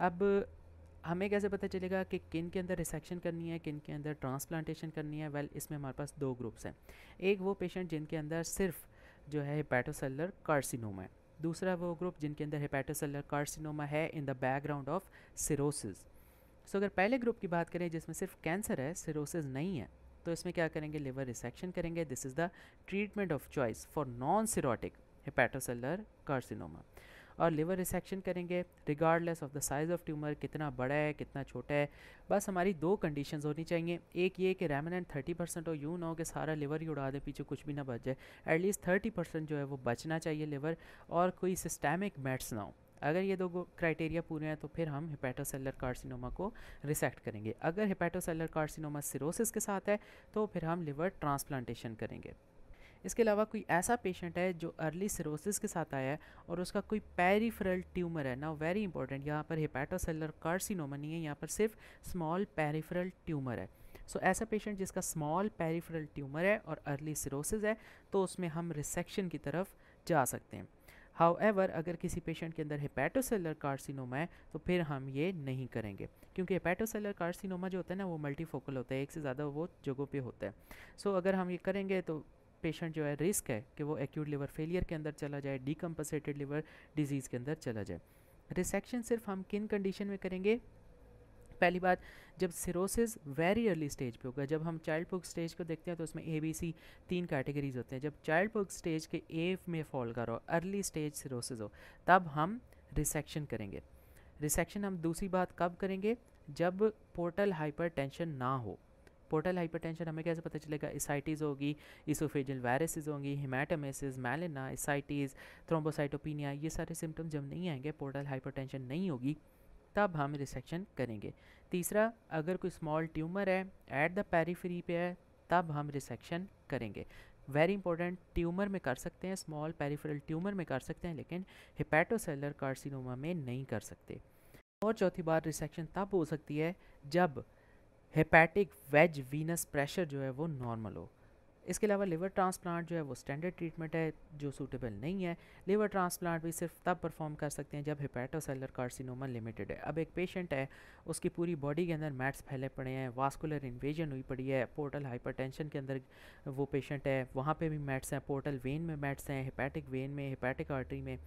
अब हमें कैसे पता चलेगा कि किन के अंदर रिसेक्शन करनी है किन के अंदर ट्रांसप्लांटेशन करनी है वेल well, इसमें हमारे पास दो ग्रुप्स हैं एक वो पेशेंट जिनके अंदर सिर्फ जो है हिपैटोसेलर कार्सिनोमा है दूसरा वो ग्रुप जिनके अंदर हिपैटोसेलर कार्सिनोमा है in the background of cirrhosis so अगर पहले ग्रुप की बात करें जिसमें सिर्फ कैंसर है सिरोसिस नहीं है तो इसमें क्या करेंगे लिवर रिसेक्शन करेंगे this is the treatment of choice for non cirrhotic hepatocellular carcinoma और लिवर रिसेक्शन करेंगे regardless of the size of tumour कितना बड़ा है कितना छोटा है बस हमारी दो कंडीशंस होनी चाहिए एक ये कि रेमिनेंट थर्टी परसेंट हो यूँ ना हो कि सारा लिवर ही उड़ा दें पीछे कुछ भी ना बच जाए एटलीस्ट थर्टी परसेंट जो है वो बचना चाहिए लिवर और कोई सिस्टेमिक मेट्स ना हो अगर ये दो क्राइटेरिया पूरे हैं तो फिर हम हिपेटोसेलर कार्सिनोमा को रिसेक्ट करेंगे अगर हिपेटोसेलर कार्सिनोमा सिरोसिस के साथ है तो फिर हम लिवर ट्रांसप्लांटेशन करेंगे इसके अलावा कोई ऐसा पेशेंट है जो अर्ली सिरोसिस के साथ आया है और उसका कोई पेरीफरल ट्यूमर है ना वेरी इंपॉर्टेंट यहाँ पर हिपैटोसेलर कार्सिनोमा नहीं है यहाँ पर सिर्फ स्मॉल पेरीफरल ट्यूमर है सो so, ऐसा पेशेंट जिसका स्मॉल पेरीफ्रल ट्यूमर है और अर्ली सिरोसिस है तो उसमें हम रिसेक्शन की तरफ जा सकते हैं हाउ एवर अगर किसी पेशेंट के अंदर हिपैटोसेलर कार्सिनोमा है तो फिर हम ये नहीं करेंगे क्योंकि हिपैटोसेलर कार्सिनोमा जो होता है ना वो मल्टीफोकल होता है एक से ज़्यादा वो जगहों पे होता है सो so, अगर हम ये करेंगे तो पेशेंट जो है रिस्क है कि वो एक्यूट लिवर फेलियर के अंदर चला जाए डिकम्पनसेटेड लिवर डिजीज़ के अंदर चला जाए रिसेक्शन सिर्फ हम किन कंडीशन में करेंगे पहली बात जब सिरोसिस वेरी अर्ली स्टेज पे होगा जब हम चाइल्ड पुक स्टेज को देखते हैं तो उसमें ए बी सी तीन कैटेगरीज होते हैं जब चाइल्ड पुक स्टेज के ए में फॉल करो अर्ली स्टेज सिरोसिस हो तब हम रिसेक्शन करेंगे रिसेक्शन हम दूसरी बात कब करेंगे जब पोर्टल हाइपर टेंशन ना हो पोर्टल हाइपरटेंशन हमें कैसे पता चलेगा इसाइटीज़ होगी इसोफेजल वायरसेज होंगी हिमाटामेसिस मैलिना इसाइटीज़ थ्रोम्बोसाइटोपिनिया ये सारे सिम्टम्स जब नहीं आएंगे पोर्टल हाइपरटेंशन नहीं होगी तब हम रिसेक्शन करेंगे तीसरा अगर कोई स्मॉल ट्यूमर है एट द पेरीफ्री पे है तब हम रिसेक्शन करेंगे वेरी इंपॉर्टेंट ट्यूमर में कर सकते हैं स्मॉल पेरीफ्रल ट्यूमर में कर सकते हैं लेकिन हिपैटोसेलर कार्सिनोमा में नहीं कर सकते और चौथी बार रिसेक्शन तब हो सकती है जब हेपेटिक वेज वीनस प्रेशर जो है वो नॉर्मल हो इसके अलावा लिवर ट्रांसप्लांट जो है वो स्टैंडर्ड ट्रीटमेंट है जो सूटेबल नहीं है लिवर ट्रांसप्लांट भी सिर्फ तब परफॉर्म कर सकते हैं जब हिपैटोसेलर कार्सिनोमा लिमिटेड है अब एक पेशेंट है उसकी पूरी बॉडी के अंदर मैट्स फैले पड़े हैं वास्कुलर इन्वेजन हुई पड़ी है पोर्टल हाइपरटेंशन के अंदर वो पेशेंट है वहाँ पर भी मैट्स हैं पोर्टल वेन में मैट्स हैं हिपैटिक वेन में हिपैटिक आर्टरी में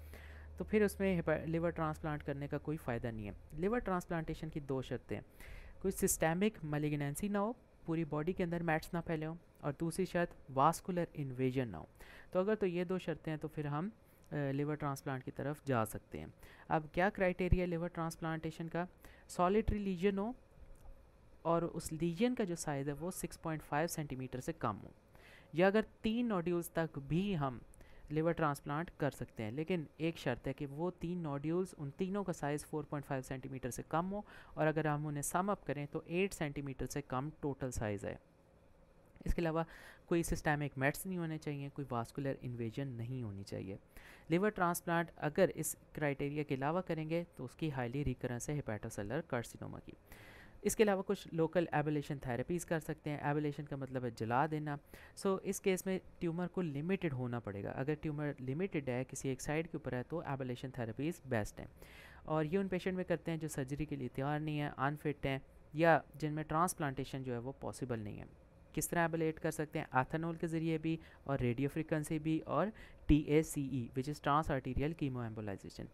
तो फिर उसमें लिवर ट्रांसप्लांट करने का कोई फ़ायदा नहीं है लिवर ट्रांसप्लांटेशन की दो शर्तें हैं कोई सिस्टेमिक मलिग्नेंसी ना हो पूरी बॉडी के अंदर मैट्स ना फैले हों और दूसरी शर्त वास्कुलर इन्वेजन ना हो तो अगर तो ये दो शर्तें हैं तो फिर हम लिवर ट्रांसप्लांट की तरफ जा सकते हैं अब क्या क्राइटेरिया लिवर ट्रांसप्लांटेशन का सॉलिटरी लीजन हो और उस लीजन का जो साइज़ है वो 6.5 सेंटीमीटर से कम हो या अगर तीन नोड्यूल्स तक भी हम लिवर ट्रांसप्लांट कर सकते हैं लेकिन एक शर्त है कि वो तीन नोड्यूल्स उन तीनों का साइज़ 4.5 सेंटीमीटर से कम हो और अगर हम उन्हें सम अप करें तो 8 सेंटीमीटर से कम टोटल साइज़ है इसके अलावा कोई सिस्टमिक मेट्स नहीं होने चाहिए कोई वास्कुलर इन्वेजन नहीं होनी चाहिए लिवर ट्रांसप्लांट अगर इस क्राइटेरिया के अलावा करेंगे तो उसकी हाईली रिकरेंस है हिपैटोसलर कार्सिनोमा की इसके अलावा कुछ लोकल एबलेशन थेरेपीज़ कर सकते हैं एबलेशन का मतलब है जला देना सो so, इस केस में ट्यूमर को लिमिटेड होना पड़ेगा अगर ट्यूमर लिमिटेड है किसी एक साइड के ऊपर है तो एबलेशन थेरेपीज़ बेस्ट हैं और ये उन पेशेंट में करते हैं जो सर्जरी के लिए तैयार नहीं है अनफिट हैं या जिनमें ट्रांसप्लांटेशन जो है वो पॉसिबल नहीं है किस तरह एबलेट कर सकते हैं एथेनॉल के ज़रिए भी और रेडियो फ्रिक्वेंसी भी और T A C E which is trans arterial chemo embolisation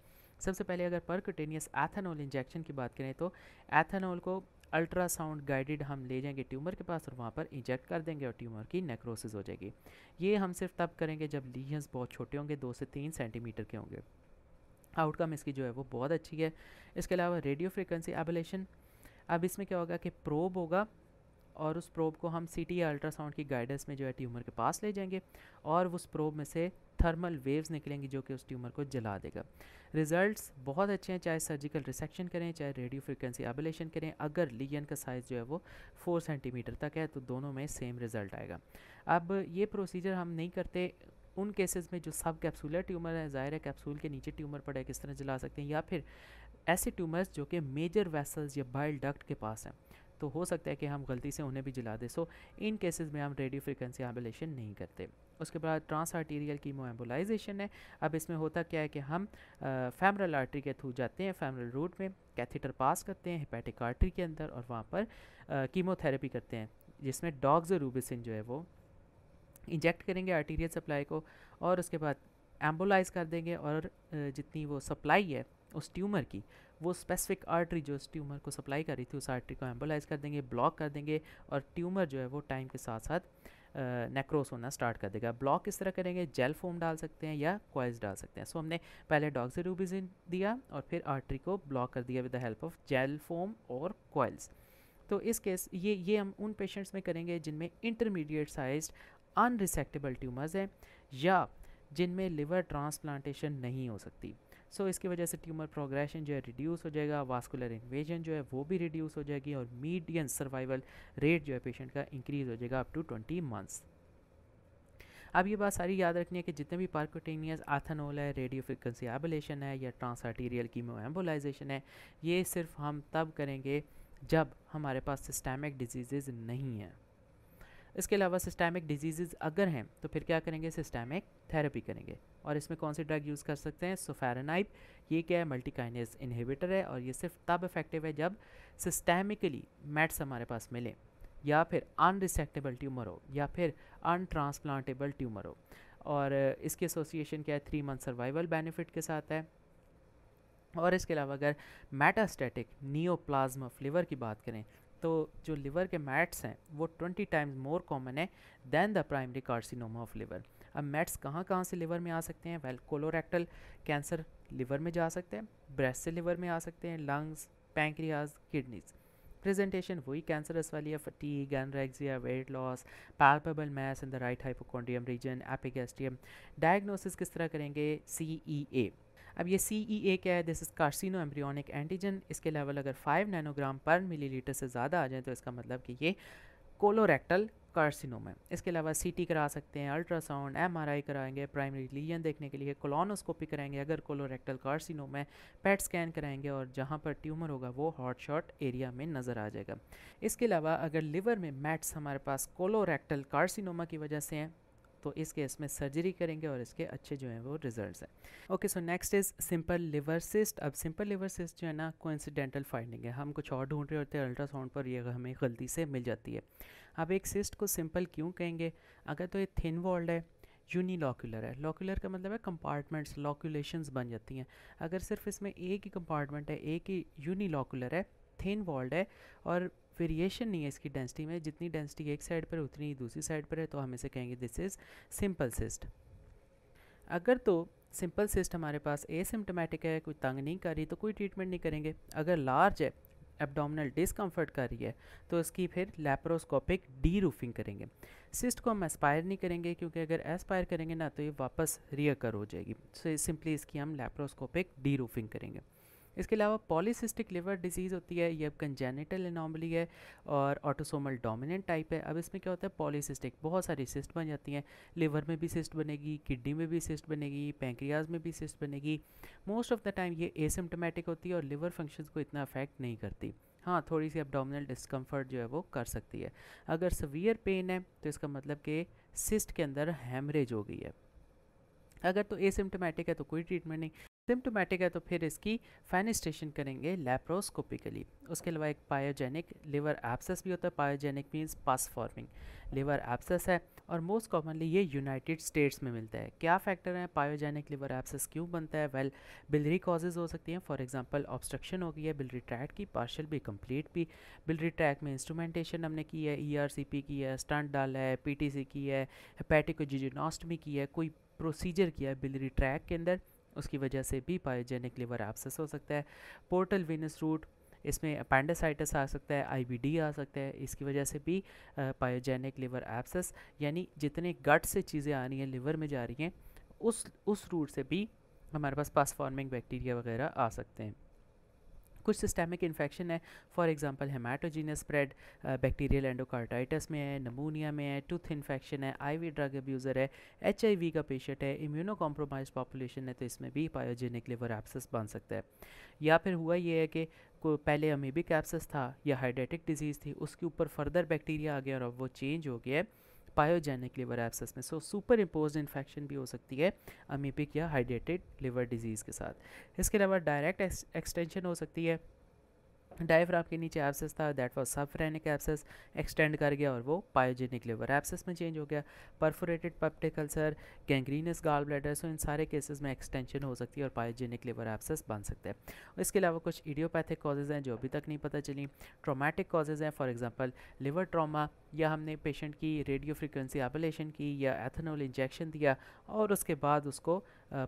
सबसे पहले अगर परकटेनियस एथेनॉल इंजेक्शन की बात करें तो एथेनॉल को अल्ट्रासाउंड गाइडेड हम ले जाएंगे ट्यूमर के पास और वहाँ पर इंजेक्ट कर देंगे और ट्यूमर की नेक्रोसिस हो जाएगी ये हम सिर्फ तब करेंगे जब लीजन्स बहुत छोटे होंगे दो से तीन सेंटीमीटर के होंगे आउटकम इसकी जो है वो बहुत अच्छी है इसके अलावा रेडियो फ्रिक्वेंसी एबलेशन अब इसमें क्या होगा कि प्रोब होगा और उस प्रोब को हम सी टी या अल्ट्रासाउंड की गाइडेंस में जो है ट्यूमर के पास ले जाएंगे और उस प्रोब में से थर्मल वेव्स निकलेंगी जो कि उस ट्यूमर को जला देगा रिजल्ट्स बहुत अच्छे हैं चाहे सर्जिकल रिसेक्शन करें चाहे रेडियो फ्रिक्वेंसी एबलेशन करें अगर लियन का साइज़ जो है वो फोर सेंटीमीटर तक है तो दोनों में सेम रिज़ल्ट आएगा अब ये प्रोसीजर हम नहीं करते उन केसेस में जो सब कैप्सूलर ट्यूमर है ज़ाहिर है कैप्सूल के नीचे ट्यूमर पड़े किस तरह जला सकते हैं या फिर ऐसे ट्यूमर्स जो कि मेजर वेसल्स या बाइल डक्ट के पास हैं तो हो सकता है कि हम गलती से उन्हें भी जला दें सो इन केसेस में हम रेडियो फ्रिक्वेंसी एम्बुलेशन नहीं करते उसके बाद ट्रांस आर्टीरियल कीमो एम्बुलाइजेशन है अब इसमें होता क्या है कि हम फैमरल आर्टरी के थ्रू जाते हैं फैमरल रूट में कैथीटर पास करते हैं हिपैटिक आर्टरी के अंदर और वहाँ पर कीमोथेरेपी करते हैं जिसमें डॉग्स रूबिसिन जो है वो इंजेक्ट करेंगे आर्टीरियल सप्लाई को और उसके बाद एम्बुलाइज कर देंगे और जितनी वो सप्लाई है उस ट्यूमर की वो स्पेसिफिक आर्टरी जो उस ट्यूमर को सप्लाई कर रही थी उस आर्टरी को एम्बोलाइज कर देंगे ब्लॉक कर देंगे और ट्यूमर जो है वो टाइम के साथ साथ नेक्रोस होना स्टार्ट कर देगा ब्लॉक किस तरह करेंगे जेल फोम डाल सकते हैं या कॉइल्स डाल सकते हैं सो so, हमने पहले डॉक्सीरूबिजिन दिया और फिर आर्टरी को ब्लॉक कर दिया with the help of gel foam और कॉइल्स तो इस केस ये ये हम उन पेशेंट्स में करेंगे जिनमें इंटरमीडिएट साइज अनरिसेक्टेबल ट्यूमर्स हैं या जिनमें लिवर ट्रांसप्लांटेशन नहीं हो सकती सो इसकी वजह से ट्यूमर प्रोग्रेशन जो है रिड्यूस हो जाएगा वास्कुलर इन्वेजन जो है वो भी रिड्यूस हो जाएगी और मीडियन सर्वाइवल रेट जो है पेशेंट का इंक्रीज़ हो जाएगा अप टू ट्वेंटी मंथ्स अब ये बात सारी याद रखनी है कि जितने भी पार्कोटेनियस आथनोल है रेडियो फ्रिक्वेंसी एबलेशन है या ट्रांसआर्टीरियल कीमो एम्बोलाइजेशन है ये सिर्फ हम तब करेंगे जब हमारे पास सिस्टेमिक डिजीज़ नहीं हैं इसके अलावा सिस्टेमिक डिजीज़ अगर हैं तो फिर क्या करेंगे सिस्टेमिक थेरेपी करेंगे और इसमें कौन सी ड्रग यूज़ कर सकते हैं सोफेरानाइप ये क्या है मल्टीकाइनेज इन्हीबिटर है और ये सिर्फ तब इफेक्टिव है जब सिस्टेमिकली मेट्स हमारे पास मिले या फिर अनरिसेक्टेबल ट्यूमर हो या फिर अनट्रांसप्लांटेबल ट्यूमर हो और इसकी एसोसिएशन क्या है थ्री मंथ सर्वाइवल बेनिफिट के साथ है और इसके अलावा अगर मेटास्टेटिक नियोप्लाज्मा फ्लेवर की बात करें तो जो लिवर के मैट्स हैं वो ट्वेंटी टाइम्स मोर कॉमन है than the primary carcinoma of liver अब मैट्स कहाँ कहाँ से लिवर में आ सकते हैं वेल कोलोरेक्टल कैंसर लिवर में जा सकते हैं ब्रेस्ट से लिवर में आ सकते हैं लंग्स पैंक्रियाज किडनीज प्रेजेंटेशन वही कैंसरस वाली है fatigue anorexia weight loss palpable mass in the right hypochondrium region epigastrium diagnosis किस तरह करेंगे सी ई ए अब ये सी ई ए क्या है this is carcino embryonic antigen इसके लेवल अगर 5 नैनोग्राम पर मिलीलीटर से ज़्यादा आ जाए तो इसका मतलब कि ये कोलोरेक्टल कार्सिनोम है इसके अलावा सीटी करा सकते हैं अल्ट्रासाउंड एमआरआई कराएंगे प्राइमरी लीजन देखने के लिए कोलोनोस्कोपी कराएंगे अगर कोलोरेक्टल कार्सिनोम है पैट स्कैन कराएंगे और जहाँ पर ट्यूमर होगा वो हॉट शॉट एरिया में नज़र आ जाएगा इसके अलावा अगर लिवर में मैट्स हमारे पास कोलोरेक्टल कार्सिनोमा की वजह से हैं तो इस केस में सर्जरी करेंगे और इसके अच्छे जो हैं वो रिजल्ट हैं okay so next is simple liver cyst अब सिंपल लिवर सिस्ट जो है ना कोइंसिडेंटल फाइंडिंग है हम कुछ और ढूंढ रहे होते हैं अल्ट्रासाउंड पर यह हमें गलती से मिल जाती है अब एक सिस्ट को सिंपल क्यों कहेंगे अगर तो ये थिन वॉल्ड है यूनिलॉक्यूलर है लॉक्यूलर का मतलब है कंपार्टमेंट्स लॉक्यूलेशंस बन जाती हैं अगर सिर्फ इसमें एक ही कंपार्टमेंट है एक ही यूनिलॉक्यूलर है थिन वॉल्ड है और वेरिएशन नहीं है इसकी डेंसिटी में जितनी डेंसिटी एक साइड पर उतनी ही दूसरी साइड पर है तो हम इसे कहेंगे दिस इज़ सिंपल सिस्ट अगर तो सिंपल सिस्ट हमारे पास एसिम्टोमेटिक है कोई तंग नहीं कर रही तो कोई ट्रीटमेंट नहीं करेंगे अगर लार्ज है एबडोमिनल डिसकम्फर्ट कर रही है तो इसकी फिर लेप्रोस्कोपिक डी रूफिंग करेंगे सिस्ट को हम एस्पायर नहीं करेंगे क्योंकि अगर एस्पायर करेंगे ना तो ये वापस रियकर हो जाएगी सो सिंपली इसकी हम लेप्रोस्कोपिक डी रूफिंग करेंगे इसके अलावा पॉलीसिस्टिक लिवर डिजीज़ होती है ये अब कंजेनिटल इनॉमली है और ऑटोसोमल डोमिनेंट टाइप है अब इसमें क्या होता है पॉलीसिस्टिक बहुत सारी सिस्ट बन जाती हैं लिवर में भी सिस्ट बनेगी किडनी में भी सिस्ट बनेगी पैंक्रियाज में भी सिस्ट बनेगी मोस्ट ऑफ द टाइम ये एसिम्टोमेटिक होती है और लिवर फंक्शन को इतना अफेक्ट नहीं करती हाँ थोड़ी सी एबडोमिनल डिस्कम्फर्ट जो है वो कर सकती है अगर सवियर पेन है तो इसका मतलब कि सिस्ट के अंदर हेमरेज हो गई है अगर तो एसिम्टोमेटिक है तो कोई ट्रीटमेंट नहीं सिम्टोमेटिक है तो फिर इसकी फैनिस्टेशन करेंगे लेप्रोस्कोपिकली उसके अलावा एक पायोजेनिक लिवर एब्सेस भी होता है pyogenic means pus forming liver abscess है और मोस्ट कॉमनली ये यूनाइटेड स्टेट्स में मिलता है क्या फैक्टर हैं पायोजेनिक लिवर एब्सेस क्यों बनता है वेल बिलरी कॉजेज हो सकती हैं फॉर एग्ज़ाम्पल ऑब्स्ट्रक्शन हो गई है बिलरी ट्रैक की पार्शल भी कम्प्लीट भी बिलरी ट्रैक में इंस्ट्रूमेंटेशन हमने की है ई e की है स्टंट डाला है पी की है हेपेटिकोजिजिनॉस्टमी की है कोई प्रोसीजर किया है बिलरी ट्रैक के अंदर उसकी वजह से भी पायोजेनिक लिवर एब्सेस हो सकता है पोर्टल वीनस रूट इसमें अपेंडासाइटिस आ सकता है आईबीडी आ सकता है इसकी वजह से भी पायोजेनिक लिवर एब्सेस यानी जितने गट से चीज़ें आ रही हैं लिवर में जा रही हैं उस उस रूट से भी हमारे पास पास फॉर्मिंग बैक्टीरिया वगैरह आ सकते हैं कुछ सिस्टेमिक इन्फेक्शन है for example haematogenous spread bacterial endocarditis में है नमूनिया में है टूथ इन्फेक्शन है आईवी ड्रग अब्यूज़र है एच का पेशेंट है इम्यूनो कॉम्प्रोमाइज पॉपुलेशन है तो इसमें भी पायोजेनिक लिवर एप्सिस बन सकता है या फिर हुआ ये है कि को पहले अमीबिक एप्सिस था या हाइडेटिक डिजीज़ थी उसके ऊपर फर्दर बैक्टीरिया आ गया और अब वो चेंज हो गया है पायोजेनिक लिवर एब्सेस में सो सुपर इम्पोज इन्फेक्शन भी हो सकती है अमीपिक या हाइड्रेटेड लिवर डिजीज़ के साथ इसके अलावा डायरेक्ट एक्सटेंशन हो सकती है डायफ्राम के नीचे एब्सेस था that was subphrenic abscess extend कर गया और वो पायोजेनिक लिवर एब्सेस में चेंज हो गया perforated peptic ulcer gangrenous gall bladder so इन सारे केसेस में एक्सटेंशन हो सकती है और पायोजेनिक लिवर एब्सेस बन सकता है इसके अलावा कुछ इडियोपैथिक कॉजेज़ हैं जो अभी तक नहीं पता चली ट्रोमेटिक कॉजेज़ हैं फॉर एग्जाम्पल लिवर ट्रामा या हमने पेशेंट की रेडियो फ्रिक्वेंसी एबलेशन की या एथनोल इंजेक्शन दिया और उसके बाद उसको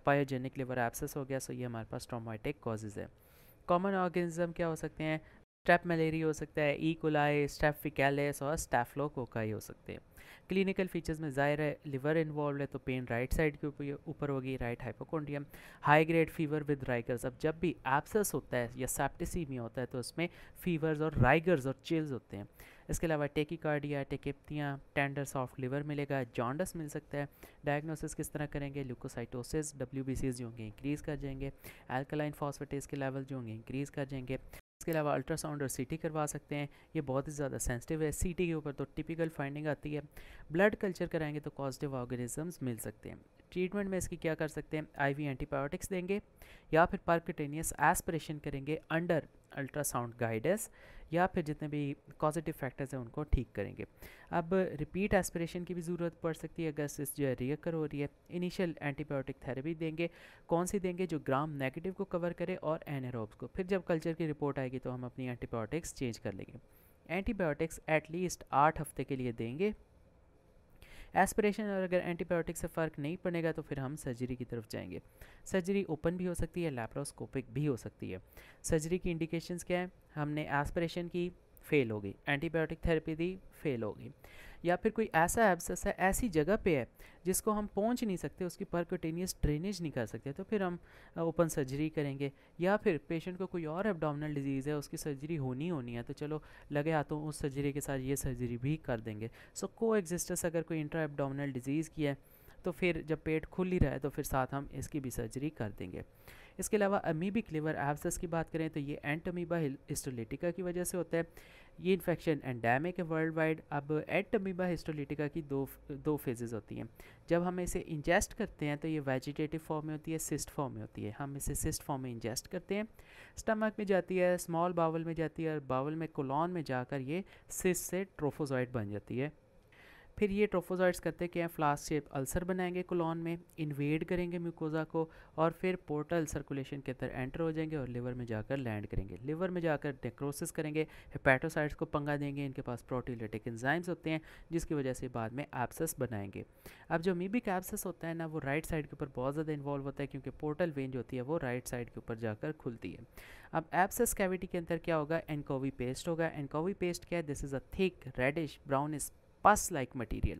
पायोजेनिक लिवर एब्सेस हो गया सो ये हमारे पास ट्रोमेटिक कॉजेज़ है कॉमन ऑर्गेनिज्म क्या हो सकते हैं स्टेप मलेरिया हो सकता है कोलाई स्टेप फिकैलिस और स्टेफलोकोकाई हो सकते हैं क्लिनिकल फीचर्स में जाहिर है लिवर इन्वॉल्व है तो पेन राइट साइड के ऊपर होगी right hypochondrium high grade fever with rigors अब जब भी एप्सस होता है या सेप्टिसीमिया होता है तो उसमें फीवर्स और राइगर्स और चिल्स होते हैं इसके अलावा कार्डिया टेकेप्तियाँ टेंडर सॉफ्ट लिवर मिलेगा जॉन्डस मिल सकता है डायग्नोसिस किस तरह करेंगे ल्यूकोसाइटोसिस डब्ल्यू जो होंगे इंक्रीज़ कर जाएंगे एल्कलाइन फॉस्फेटेज के लेवल जो होंगे इंक्रीज़ कर जाएंगे इसके अलावा अल्ट्रासाउंड और सीटी करवा सकते हैं ये बहुत ही ज़्यादा सेंसिटिव है सीटी के ऊपर तो टिपिकल फाइंडिंग आती है ब्लड कल्चर कराएंगे तो पॉजिटिव ऑर्गेनिजम्स मिल सकते हैं ट्रीटमेंट में इसकी क्या कर सकते हैं आईवी एंटीबायोटिक्स देंगे या फिर पार्कटेनियस एस्परेशन करेंगे अंडर अल्ट्रासाउंड गाइडेंस या फिर जितने भी पॉजिटिव फैक्टर्स हैं उनको ठीक करेंगे अब रिपीट एस्पिरेशन की भी ज़रूरत पड़ सकती है अगर सिस जो है रियकर हो रही है इनिशियल एंटीबायोटिक थेरेपी देंगे कौन सी देंगे जो ग्राम नेगेटिव को कवर करे और एनरोब्स को फिर जब कल्चर की रिपोर्ट आएगी तो हम अपनी एंटीबायोटिक्स चेंज कर लेंगे एंटीबायोटिक्स एटलीस्ट आठ हफ्ते के लिए देंगे एस्पिरेशन और अगर एंटीबायोटिक से फ़र्क नहीं पड़ेगा तो फिर हम सर्जरी की तरफ जाएंगे सर्जरी ओपन भी हो सकती है लेप्रोस्कोपिक भी हो सकती है सर्जरी की इंडिकेशंस क्या है हमने एस्पिरेशन की फेल होगी एंटीबायोटिक थेरेपी दी फेल होगी या फिर कोई ऐसा एब्सेस है ऐसी जगह पे है जिसको हम पहुंच नहीं सकते उसकी परकोटेनियस ड्रेनेज नहीं कर सकते तो फिर हम ओपन सर्जरी करेंगे या फिर पेशेंट को कोई और एबडामिनल डिजीज़ है उसकी सर्जरी होनी होनी है तो चलो लगे हाथों उस सर्जरी के साथ ये सर्जरी भी कर देंगे सो so, को अगर कोई इंट्रा एबडामिनल डिजीज़ की है तो फिर जब पेट खुल ही रहा है तो फिर साथ हम इसकी भी सर्जरी कर देंगे इसके अलावा अमीबिक लिवर एब्सेस की बात करें तो ये एंटमीबा हिस्टोलिटिका की वजह से होता है ये इन्फेक्शन एंडेमिक है वर्ल्ड वाइड अब एंटमीबा हिस्टोलिटिका की दो दो फेजेज़ होती हैं जब हम इसे इंजेस्ट करते हैं तो ये वेजिटेटिव फॉर्म में होती है सिस्ट फॉर्म में होती है हम इसे सिस्ट फॉर्म में इंजेस्ट करते हैं स्टमक में जाती है स्मॉल बावल में जाती है और बावल में कोलॉन में जाकर ये सिस्ट से ट्रोफोजॉइड बन जाती है फिर ये ट्रोफोजाइट्स करते क्या फ्लास्क शेप अल्सर बनाएंगे कुलॉन में इन्वेड करेंगे म्यूकोजा को और फिर पोर्टल सर्कुलेशन के अंदर एंटर हो जाएंगे और लिवर में जाकर लैंड करेंगे लिवर में जाकर नेक्रोसिस करेंगे हेपेटोसाइट्स को पंगा देंगे इनके पास प्रोटीलेटिक एंजाइम्स होते हैं जिसकी वजह से बाद में एप्सस बनाएंगे अब जो मीबिक एप्सस होता है ना वो राइट साइड के ऊपर बहुत ज़्यादा इन्वॉल्व होता है क्योंकि पोर्टल वेंज होती है वो राइट साइड के ऊपर जाकर खुलती है अब एप्सस कैविटी के अंदर क्या होगा एनकोवी पेस्ट होगा एनकोवी पेस्ट क्या है this is a thick reddish brownish pus like material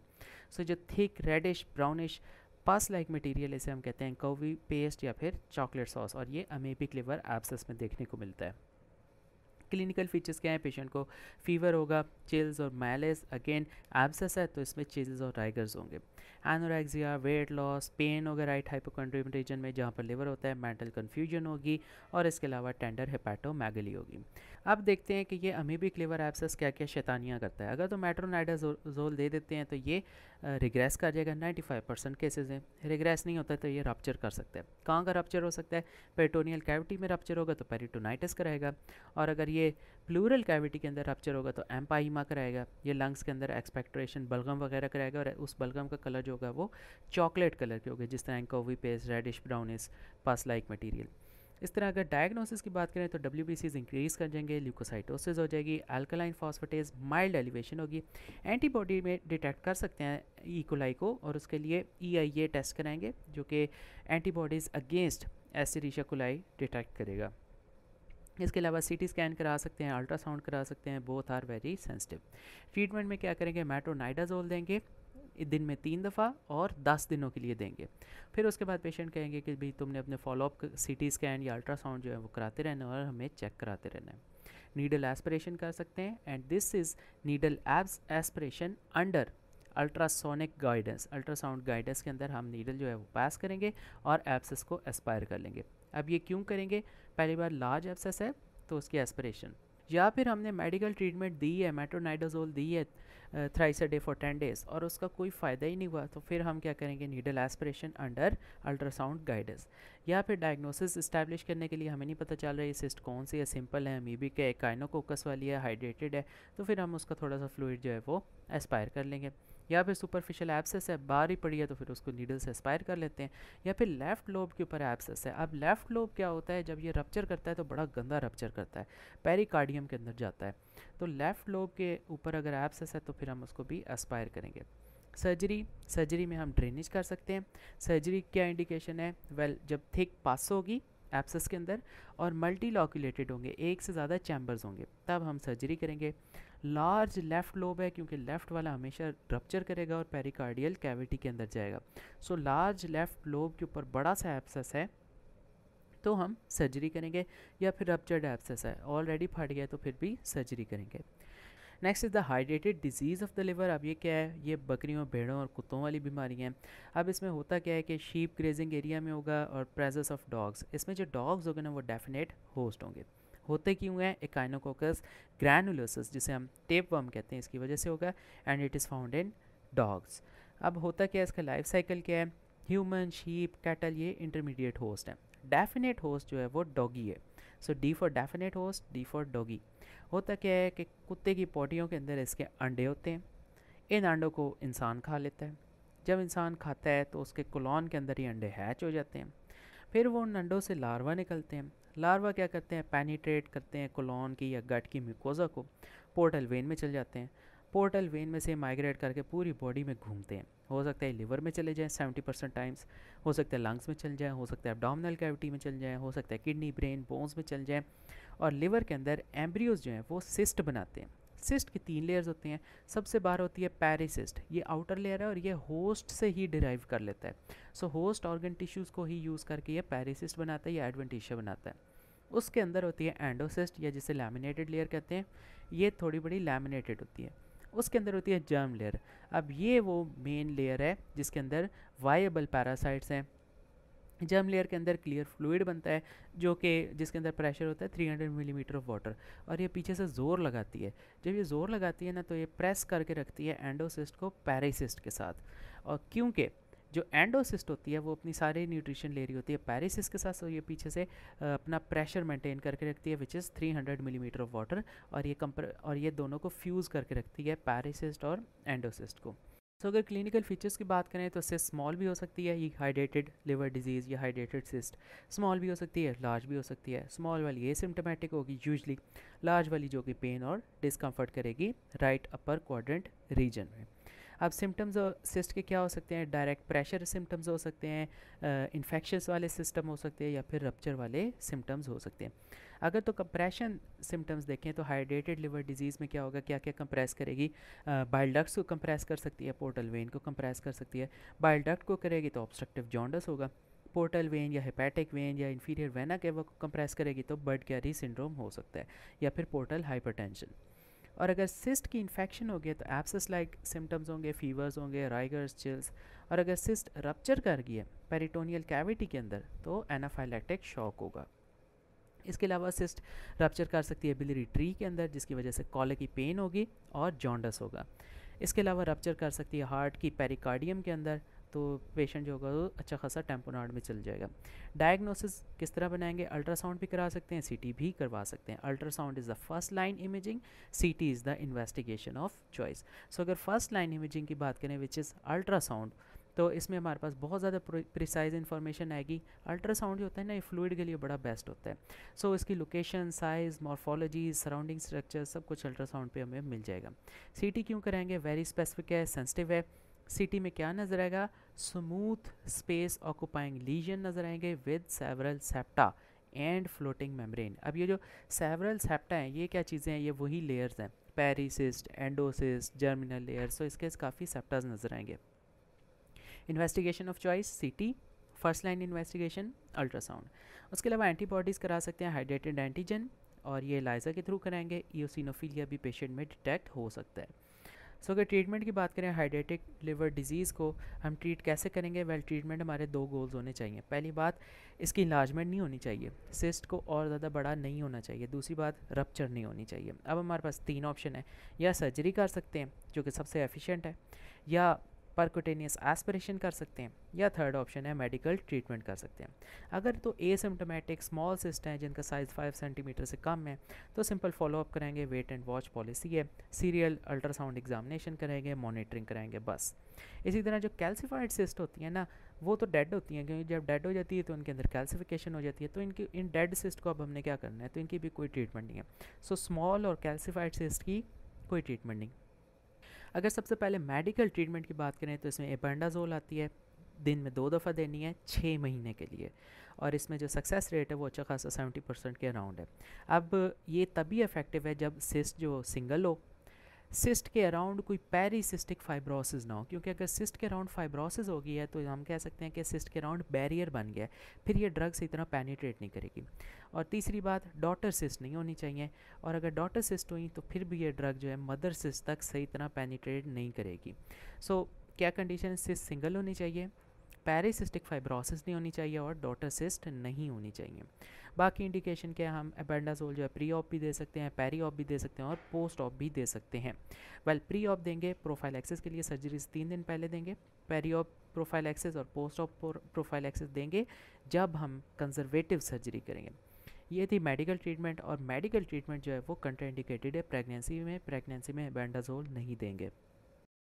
so जो thick reddish brownish pus like material इसे हम कहते हैं कौवी पेस्ट या फिर चॉकलेट सॉस और ये अमेबिक लिवर एब्सेस में देखने को मिलता है क्लिनिकल फीचर्स क्या हैं पेशेंट को फीवर होगा चिल्स और मैलेस अगेन एब्सेस है तो इसमें चिल्स और राइगर्स होंगे एनोरेक्सिया वेट लॉस पेन होगा राइट हाइपोकॉन्ड्रीम रीजन में जहाँ पर लिवर होता है मेंटल कन्फ्यूजन होगी और इसके अलावा टेंडर मैगली होगी अब देखते हैं कि ये अमीबी क्लीवर एब्सेस क्या क्या शैतानियाँ करता है अगर तो मेट्रोनाइडाजोल दे देते हैं तो ये रिग्रेस कर जाएगा 95 परसेंट केसेज में रिग्रेस नहीं होता तो ये रप्चर कर सकता है कहाँ का रप्चर हो सकता है पेटोनियल कैविटी में रप्चर होगा तो पेरिटोनाइटिस कराएगा और अगर ये प्लूरल कैविटी के अंदर रप्चर होगा तो एम्पाइमा कराएगा ये लंग्स के अंदर एक्सपेक्ट्रेशन बलगम वगैरह कराएगा और उस बलगम का कलर जो होगा वो चॉकलेट कलर के होगा जिस तरह anchovy paste reddish brownish pus like material इस तरह अगर डायग्नोसिस की बात करें तो डब्ल्यू बी सीज इंक्रीज़ कर जाएंगे ल्यूकोसाइटोसिस हो जाएगी अल्कलाइन फॉस्फेटेज माइल्ड एलिवेशन होगी एंटीबॉडी में डिटेक्ट कर सकते हैं ईकोलाई e. को और उसके लिए ई आई ए टेस्ट कराएंगे जो कि antibodies against Escherichia coli detect करेगा इसके अलावा सीटी स्कैन करा सकते हैं अल्ट्रासाउंड करा सकते हैं both are very sensitive treatment में क्या करेंगे मेट्रोनाइडाजोल देंगे दिन में तीन दफ़ा और दस दिनों के लिए देंगे फिर उसके बाद पेशेंट कहेंगे कि भाई तुमने अपने फॉलोअप सी टी स्कैन या अल्ट्रासाउंड जो है वो कराते रहना और हमें चेक कराते रहना है नीडल एस्परेशन कर सकते हैं and this is needle abscess aspiration under ultrasonic guidance ultrasound guidance के अंदर हम नीडल जो है वो पास करेंगे और एब्सेस को एस्पायर कर लेंगे अब ये क्यों करेंगे पहली बार लार्ज एब्सेस है तो उसकी एस्परेशन या फिर हमने मेडिकल ट्रीटमेंट दी है मेट्रोनाइडोजोल दी है thrice a day for ten days और उसका कोई फ़ायदा ही नहीं हुआ तो फिर हम क्या करेंगे needle aspiration under ultrasound guidance या फिर डायग्नोसिस इस्टेब्लिश करने के लिए हमें नहीं पता चल रहा है सिस्ट कौन सी है सिंपल है मीबिक है काइनोकोकस वाली है हाइड्रेटेड है तो फिर हम उसका थोड़ा सा फ्लूड जो है वो एस्पायर कर लेंगे या फिर सुपरफिशियल एब्सेस है बारी पड़ी है तो फिर उसको नीडल से एस्पायर कर लेते हैं या फिर लेफ्ट लोब के ऊपर एब्सेस है अब लेफ्ट लोब क्या होता है जब ये रप्चर करता है तो बड़ा गंदा रप्चर करता है पेरिकार्डियम के अंदर जाता है तो लेफ्ट लोब के ऊपर अगर एब्सेस है तो फिर हम उसको भी एस्पायर करेंगे सर्जरी सर्जरी में हम ड्रेनेज कर सकते हैं सर्जरी क्या इंडिकेशन है वेल well, जब थिक पास होगी एप्सस के अंदर और मल्टी लॉक्यूलेटेड होंगे एक से ज़्यादा चैम्बर्स होंगे तब हम सर्जरी करेंगे लार्ज लेफ़्ट लोब है क्योंकि लेफ़्ट वाला हमेशा रप्चर करेगा और पेरिकार्डियल कैविटी के अंदर जाएगा सो लार्ज लेफ़्ट लोब के ऊपर बड़ा सा एप्सस है तो हम सर्जरी करेंगे या फिर रप्चर्ड एप्सस है ऑलरेडी फट गया तो फिर भी सर्जरी करेंगे नेक्स्ट इज़ द हाइड्रेटेड डिजीज़ ऑफ द लिवर अब ये क्या है ये बकरियों भेड़ों और कुत्तों वाली बीमारी हैं अब इसमें होता क्या है कि शीप ग्रेजिंग एरिया में होगा और प्रेजेंस ऑफ डॉग्स इसमें जो डॉग्स होंगे ना वो डेफिनेट होस्ट होंगे होते क्यों हैं एकाइनोकोकस ग्रैनुलोसिस जिसे हम टेप वर्म कहते हैं इसकी वजह से होगा and it is found in dogs अब होता क्या है इसका लाइफ साइकिल क्या है ह्यूमन शीप कैटल ये इंटरमीडिएट होस्ट है डेफिनेट होस्ट जो है वो डॉगी है so D for definite host D for doggy होता क्या है कि कुत्ते की पॉटियों के अंदर इसके अंडे होते हैं इन अंडों को इंसान खा लेता है जब इंसान खाता है तो उसके कुलौन के अंदर ही अंडे हैच हो जाते हैं फिर वो उन अंडों से लार्वा निकलते हैं लार्वा क्या करते हैं पैनीट्रेट करते हैं कुलौन की या गट की म्यूकोजा को पोर्टल वेन में चल जाते हैं पोर्टल वेन में से माइग्रेट करके पूरी बॉडी में घूमते हैं हो सकता है लिवर में चले जाएँ सेवेंटी परसेंट टाइम्स हो सकता है लंग्स में चल जाएँ हो सकता है एबडामिनल कैविटी में चल जाएँ हो सकता है किडनी ब्रेन बोन्स में चल जाएँ और लिवर के अंदर एम्ब्रियोज जो हैं वो सिस्ट बनाते हैं सिस्ट की तीन लेयर्स होते हैं सबसे बाहर होती है पैरिसिस्ट ये आउटर लेयर है और ये होस्ट से ही डिराइव कर लेता है सो होस्ट ऑर्गन टिश्यूज़ को ही यूज़ करके ये पैरिसिस्ट बनाता है या एडवेंटिशिया बनाता है उसके अंदर होती है एंडोसिस्ट या जिसे लैमिनेटेड लेयर कहते हैं ये थोड़ी बड़ी लैमिनेटेड होती है उसके अंदर होती है जर्म लेयर अब ये वो मेन लेयर है जिसके अंदर वाइबल पैरासाइट्स हैं जर्म लेयर के अंदर क्लियर फ्लूड बनता है जो कि जिसके अंदर प्रेशर होता है 300 मिलीमीटर ऑफ वाटर और ये पीछे से ज़ोर लगाती है जब ये ज़ोर लगाती है ना तो ये प्रेस करके रखती है एंडोसिस्ट को पैरासिस्ट के साथ और क्योंकि जो एंडोसिस्ट होती है वो अपनी सारी न्यूट्रिशन ले रही होती है पैरिसिस के साथ तो ये पीछे से अपना प्रेशर मेंटेन करके रखती है which is 300 millimetre of water और ये कंपर और ये दोनों को फ्यूज़ करके रखती है पैरिसिस्ट और एंडोसिस्ट को सो तो अगर क्लिनिकल फीचर्स की बात करें तो इससे स्मॉल भी हो सकती है ये हाइड्रेटेड लिवर डिजीज़ या हाइड्रेटेड सिस्ट स्मॉल भी हो सकती है लार्ज भी हो सकती है स्मॉल वाली ये सिम्टोमेटिक होगी यूजली लार्ज वाली जो कि पेन और डिस्कम्फर्ट करेगी राइट अपर क्वाड्रेंट रीजन में अब सिम्टम्स सिस्ट के क्या हो सकते हैं डायरेक्ट प्रेशर सिम्टम्स हो सकते हैं इन्फेक्शन वाले सिस्टम हो सकते हैं या फिर रपच्चर वाले सिम्टम्स हो सकते हैं अगर तो कंप्रेशन सिम्टम्स देखें तो हाइड्रेटेड लिवर डिजीज़ में क्या होगा क्या क्या कंप्रेस करेगी बाइल को कंप्रेस कर सकती है पोर्टल वेन को कंप्रेस कर सकती है बाइलडक्ट को करेगी तो ऑब्स्ट्रक्टिव जॉन्डस होगा पोर्टल वेन या हेपेटिक वेन या इन्फीरियर वेना केवा को कंप्रेस करेगी तो बर्ड कैरी सिंड्रोम हो सकता है या फिर पोर्टल हाइपरटेंशन और अगर सिस्ट की इन्फेक्शन हो गया तो एप्सिस लाइक सिम्टम्स होंगे फीवर्स होंगे राइगर्स चिल्स और अगर सिस्ट रप्चर कर गया पेरिटोनियल कैविटी के अंदर तो एनाफाइलेक्टिक शॉक होगा इसके अलावा सिस्ट रप्चर कर सकती है बिलरी ट्री के अंदर जिसकी वजह से कॉले की पेन होगी और जॉन्डस होगा इसके अलावा रप्चर कर सकती है हार्ट की पेरिकार्डियम के अंदर तो पेशेंट जो होगा वो अच्छा खासा टेम्पोनार्ड में चल जाएगा डायग्नोसिस किस तरह बनाएंगे अल्ट्रासाउंड भी करा सकते हैं सीटी भी करवा सकते हैं ultrasound is the first line imaging CT is the investigation of choice so अगर फर्स्ट लाइन इमेजिंग की बात करें विच इज़ अल्ट्रासाउंड तो इसमें हमारे पास बहुत ज़्यादा प्रिसाइज इन्फॉर्मेशन आएगी अल्ट्रासाउंड जो होता है ना ये फ्लूड के लिए बड़ा बेस्ट होता है सो so, इसकी location size morphology surrounding structure सब कुछ अल्ट्रासाउंड पे हमें मिल जाएगा सीटी क्यों कराएंगे वेरी स्पेसिफिक है सेंसिटिव है सिटी में क्या नज़र आएगा स्मूथ स्पेस ऑक्यूपाइंग लीजन नज़र आएंगे with several septa and floating membrane अब ये जो सेवरल सेप्टा हैं ये क्या चीज़ें हैं ये वही लेयर्स हैं पेरीसिस्ट एंडोसिस्ट जर्मिनल लेयर्स तो इसके काफ़ी सेप्टाज नज़र आएंगे investigation of choice C first line investigation ultrasound उसके अलावा एंटीबॉडीज़ करा सकते हैं हाइड्रेटेड एंटीजन और ये लाइजा के थ्रू कराएंगे ईओसिनोफीलिया भी पेशेंट में डिटेक्ट हो सकता है सो so, अगर ट्रीटमेंट की बात करें हाइड्रेटिक लिवर डिजीज़ को हम ट्रीट कैसे करेंगे वेल well, ट्रीटमेंट हमारे दो गोल्स होने चाहिए पहली बात इसकी इलाजमेंट नहीं होनी चाहिए सिस्ट को और ज़्यादा बड़ा नहीं होना चाहिए दूसरी बात रपच्चर नहीं होनी चाहिए अब हमारे पास तीन ऑप्शन है या सर्जरी कर सकते हैं जो कि सबसे एफिशिएंट है या परकोटेनियस एस्पिरेशन कर सकते हैं या थर्ड ऑप्शन है मेडिकल ट्रीटमेंट कर सकते हैं अगर तो एसिम्टोमेटिक स्मॉल सिस्ट हैं जिनका साइज़ फाइव सेंटीमीटर से कम है तो सिंपल फॉलोअप करेंगे वेट एंड वॉच पॉलिसी है सीरियल अल्ट्रासाउंड एग्जामिनेशन करेंगे मॉनिटरिंग करेंगे बस इसी तरह जो कैल्सीफाइड सिस्ट होती है ना वो तो डेड होती हैं क्योंकि जब डेड हो जाती है तो उनके अंदर कैल्सिफिकेशन हो जाती है तो इनकी इन डेड सिस्ट को अब हमने क्या करना है तो इनकी भी कोई ट्रीटमेंट नहीं है सो so, स्मॉल और कैल्सीफाइड सिस्ट की कोई ट्रीटमेंट नहीं अगर सबसे पहले मेडिकल ट्रीटमेंट की बात करें तो इसमें एपेंडाजोल आती है दिन में दो दफ़ा देनी है छः महीने के लिए और इसमें जो सक्सेस रेट है वो अच्छा खासा सेवेंटी परसेंट के अराउंड है अब ये तभी इफेक्टिव है जब सिस्ट जो सिंगल हो सिस्ट के अराउंड कोई पैरीसिस्टिक फाइब्रोसिस ना हो क्योंकि अगर सिस्ट के अराउंड फाइब्रोसिस हो गई है तो हम कह सकते हैं कि सिस्ट के अराउंड बैरियर बन गया है फिर ये ड्रग सही तरह पेनीट्रेट नहीं करेगी और तीसरी बात डॉटर सिस्ट नहीं होनी चाहिए और अगर डॉटर सिस्ट हुई तो फिर भी ये ड्रग जो है मदर सिस्ट तक सही तरह पेनीट्रेट नहीं करेगी सो so, क्या कंडीशन सिस्ट सिंगल होनी चाहिए पैरिसिस्टिक फाइब्रोसिस नहीं होनी चाहिए और डॉटर सिस्ट नहीं होनी चाहिए बाकी इंडिकेशन के हम एपेंडासोल जो है प्री ऑप भी दे सकते हैं पैरी ऑप भी दे सकते हैं और पोस्ट ऑप भी दे सकते हैं वेल प्री ऑप देंगे प्रोफाइल एक्सेस के लिए सर्जरीज तीन दिन पहले देंगे पैरी ऑप प्रोफाइल एक्सेस और पोस्ट ऑप प्रोफाइल एक्सेस देंगे जब हम कंजर्वेटिव सर्जरी करेंगे ये थी मेडिकल ट्रीटमेंट और मेडिकल ट्रीटमेंट जो है वो कंट्राइंडिकेटेड है प्रेगनेंसी में प्रेगनेंसी में एबेंडाजोल नहीं देंगे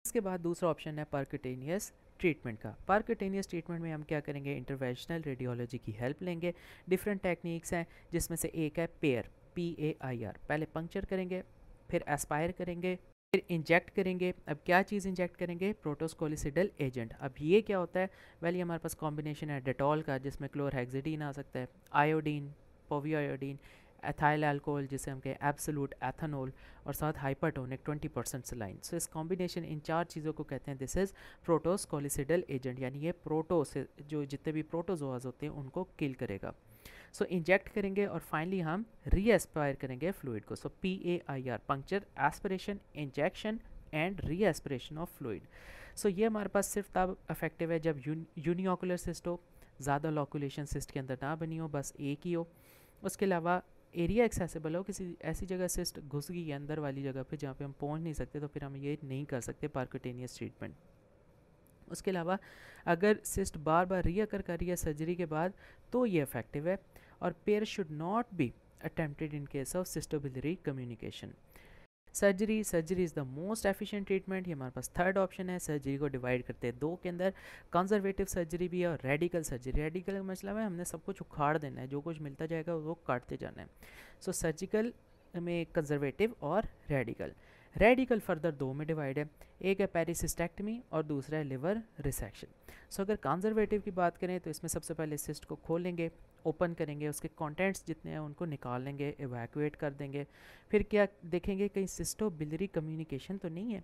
इसके बाद दूसरा ऑप्शन है परकटेनियस ट्रीटमेंट का पार्कटेनियस ट्रीटमेंट में हम क्या करेंगे इंटरवेंशनल रेडियोलॉजी की हेल्प लेंगे डिफरेंट टेक्निक्स हैं जिसमें से एक है pair P A I R पहले पंक्चर करेंगे फिर एस्पायर करेंगे फिर इंजेक्ट करेंगे अब क्या चीज़ इंजेक्ट करेंगे प्रोटोस्कोलिसिडल एजेंट अब ये क्या होता है वेल ये हमारे पास कॉम्बिनेशन है डेटॉल का जिसमें क्लोरहेक्सिडीन आ सकता है आयोडीन पोवियोडीन एथाइल अल्कोहल जिसे हम कहें एब्सोलूट एथानॉल और साथ हाइपरटोनिक 20 परसेंट सलाइन सो इस कॉम्बिनेशन इन चार चीज़ों को कहते हैं this is protoscolicidal agent यानी ये प्रोटोस जो जितने भी प्रोटोजोआज होते हैं उनको किल करेगा सो so, इंजेक्ट करेंगे और फाइनली हम रीएस्पायर करेंगे फ्लूड को so P A I R puncture aspiration injection and re aspiration of fluid so ये हमारे पास सिर्फ तब इफेक्टिव है जब यूनिओकुलर सिस्ट हो ज़्यादा लॉकुलेशन सिस्ट के अंदर ना बनी हो बस एक ही हो उसके अलावा एरिया एक्सेसिबल हो किसी ऐसी जगह सिस्ट घुस गई है अंदर वाली जगह पे जहाँ पे हम पहुँच नहीं सकते तो फिर हम ये नहीं कर सकते पार्कोटेनियस ट्रीटमेंट उसके अलावा अगर सिस्ट बार बार रीअकर कर रही है सर्जरी के बाद तो ये इफेक्टिव है और PAIR should not be attempted in case of cystobiliary communication surgery surgery is the most efficient treatment ये हमारे पास थर्ड ऑप्शन है सर्जरी को डिवाइड करते हैं दो के अंदर कंजर्वेटिव सर्जरी भी है और रेडिकल सर्जरी रेडिकल का मतलब है हमने सब कुछ उखाड़ देना है जो कुछ मिलता जाएगा वो काटते जाना है सो सर्जिकल में कंजर्वेटिव और रेडिकल रेडिकल फर्दर दो में डिवाइड है एक है पेरिसिस्टेक्टमी और दूसरा है लिवर रिसेक्शन सो so, अगर कंजर्वेटिव की बात करें तो इसमें सबसे पहले सिस्ट को खोलेंगे ओपन करेंगे उसके कंटेंट्स जितने हैं उनको निकाल लेंगे एवैक्यूएट कर देंगे फिर क्या देखेंगे कहीं सिस्टो बिलरी कम्युनिकेशन तो नहीं है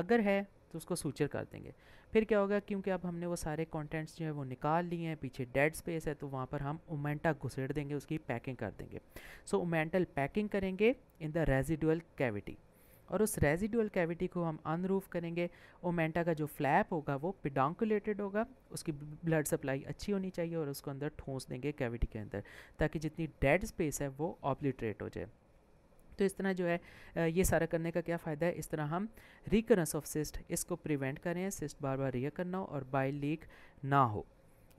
अगर है तो उसको सूचर कर देंगे फिर क्या होगा क्योंकि अब हमने वो सारे कंटेंट्स जो है वो निकाल लिए हैं पीछे डेड स्पेस है तो वहाँ पर हम ओमेंटा घुसेड़ देंगे उसकी पैकिंग कर देंगे सो so, ओमेंटल पैकिंग करेंगे इन द रेजिडुअल कैविटी और उस रेजिडुअल कैविटी को हम अनरूफ करेंगे ओमेंटा का जो फ्लैप होगा वो पिडांकुलेटेड होगा उसकी ब्लड सप्लाई अच्छी होनी चाहिए और उसको अंदर ठोंस देंगे कैविटी के अंदर ताकि जितनी डेड स्पेस है वो ऑब्लिट्रेट हो जाए तो इस तरह जो है ये सारा करने का क्या फ़ायदा है इस तरह हम रिकरेंस ऑफ सिस्ट इसको प्रिवेंट करें सिस्ट बार बार रिय करना हो और बाई लीक ना हो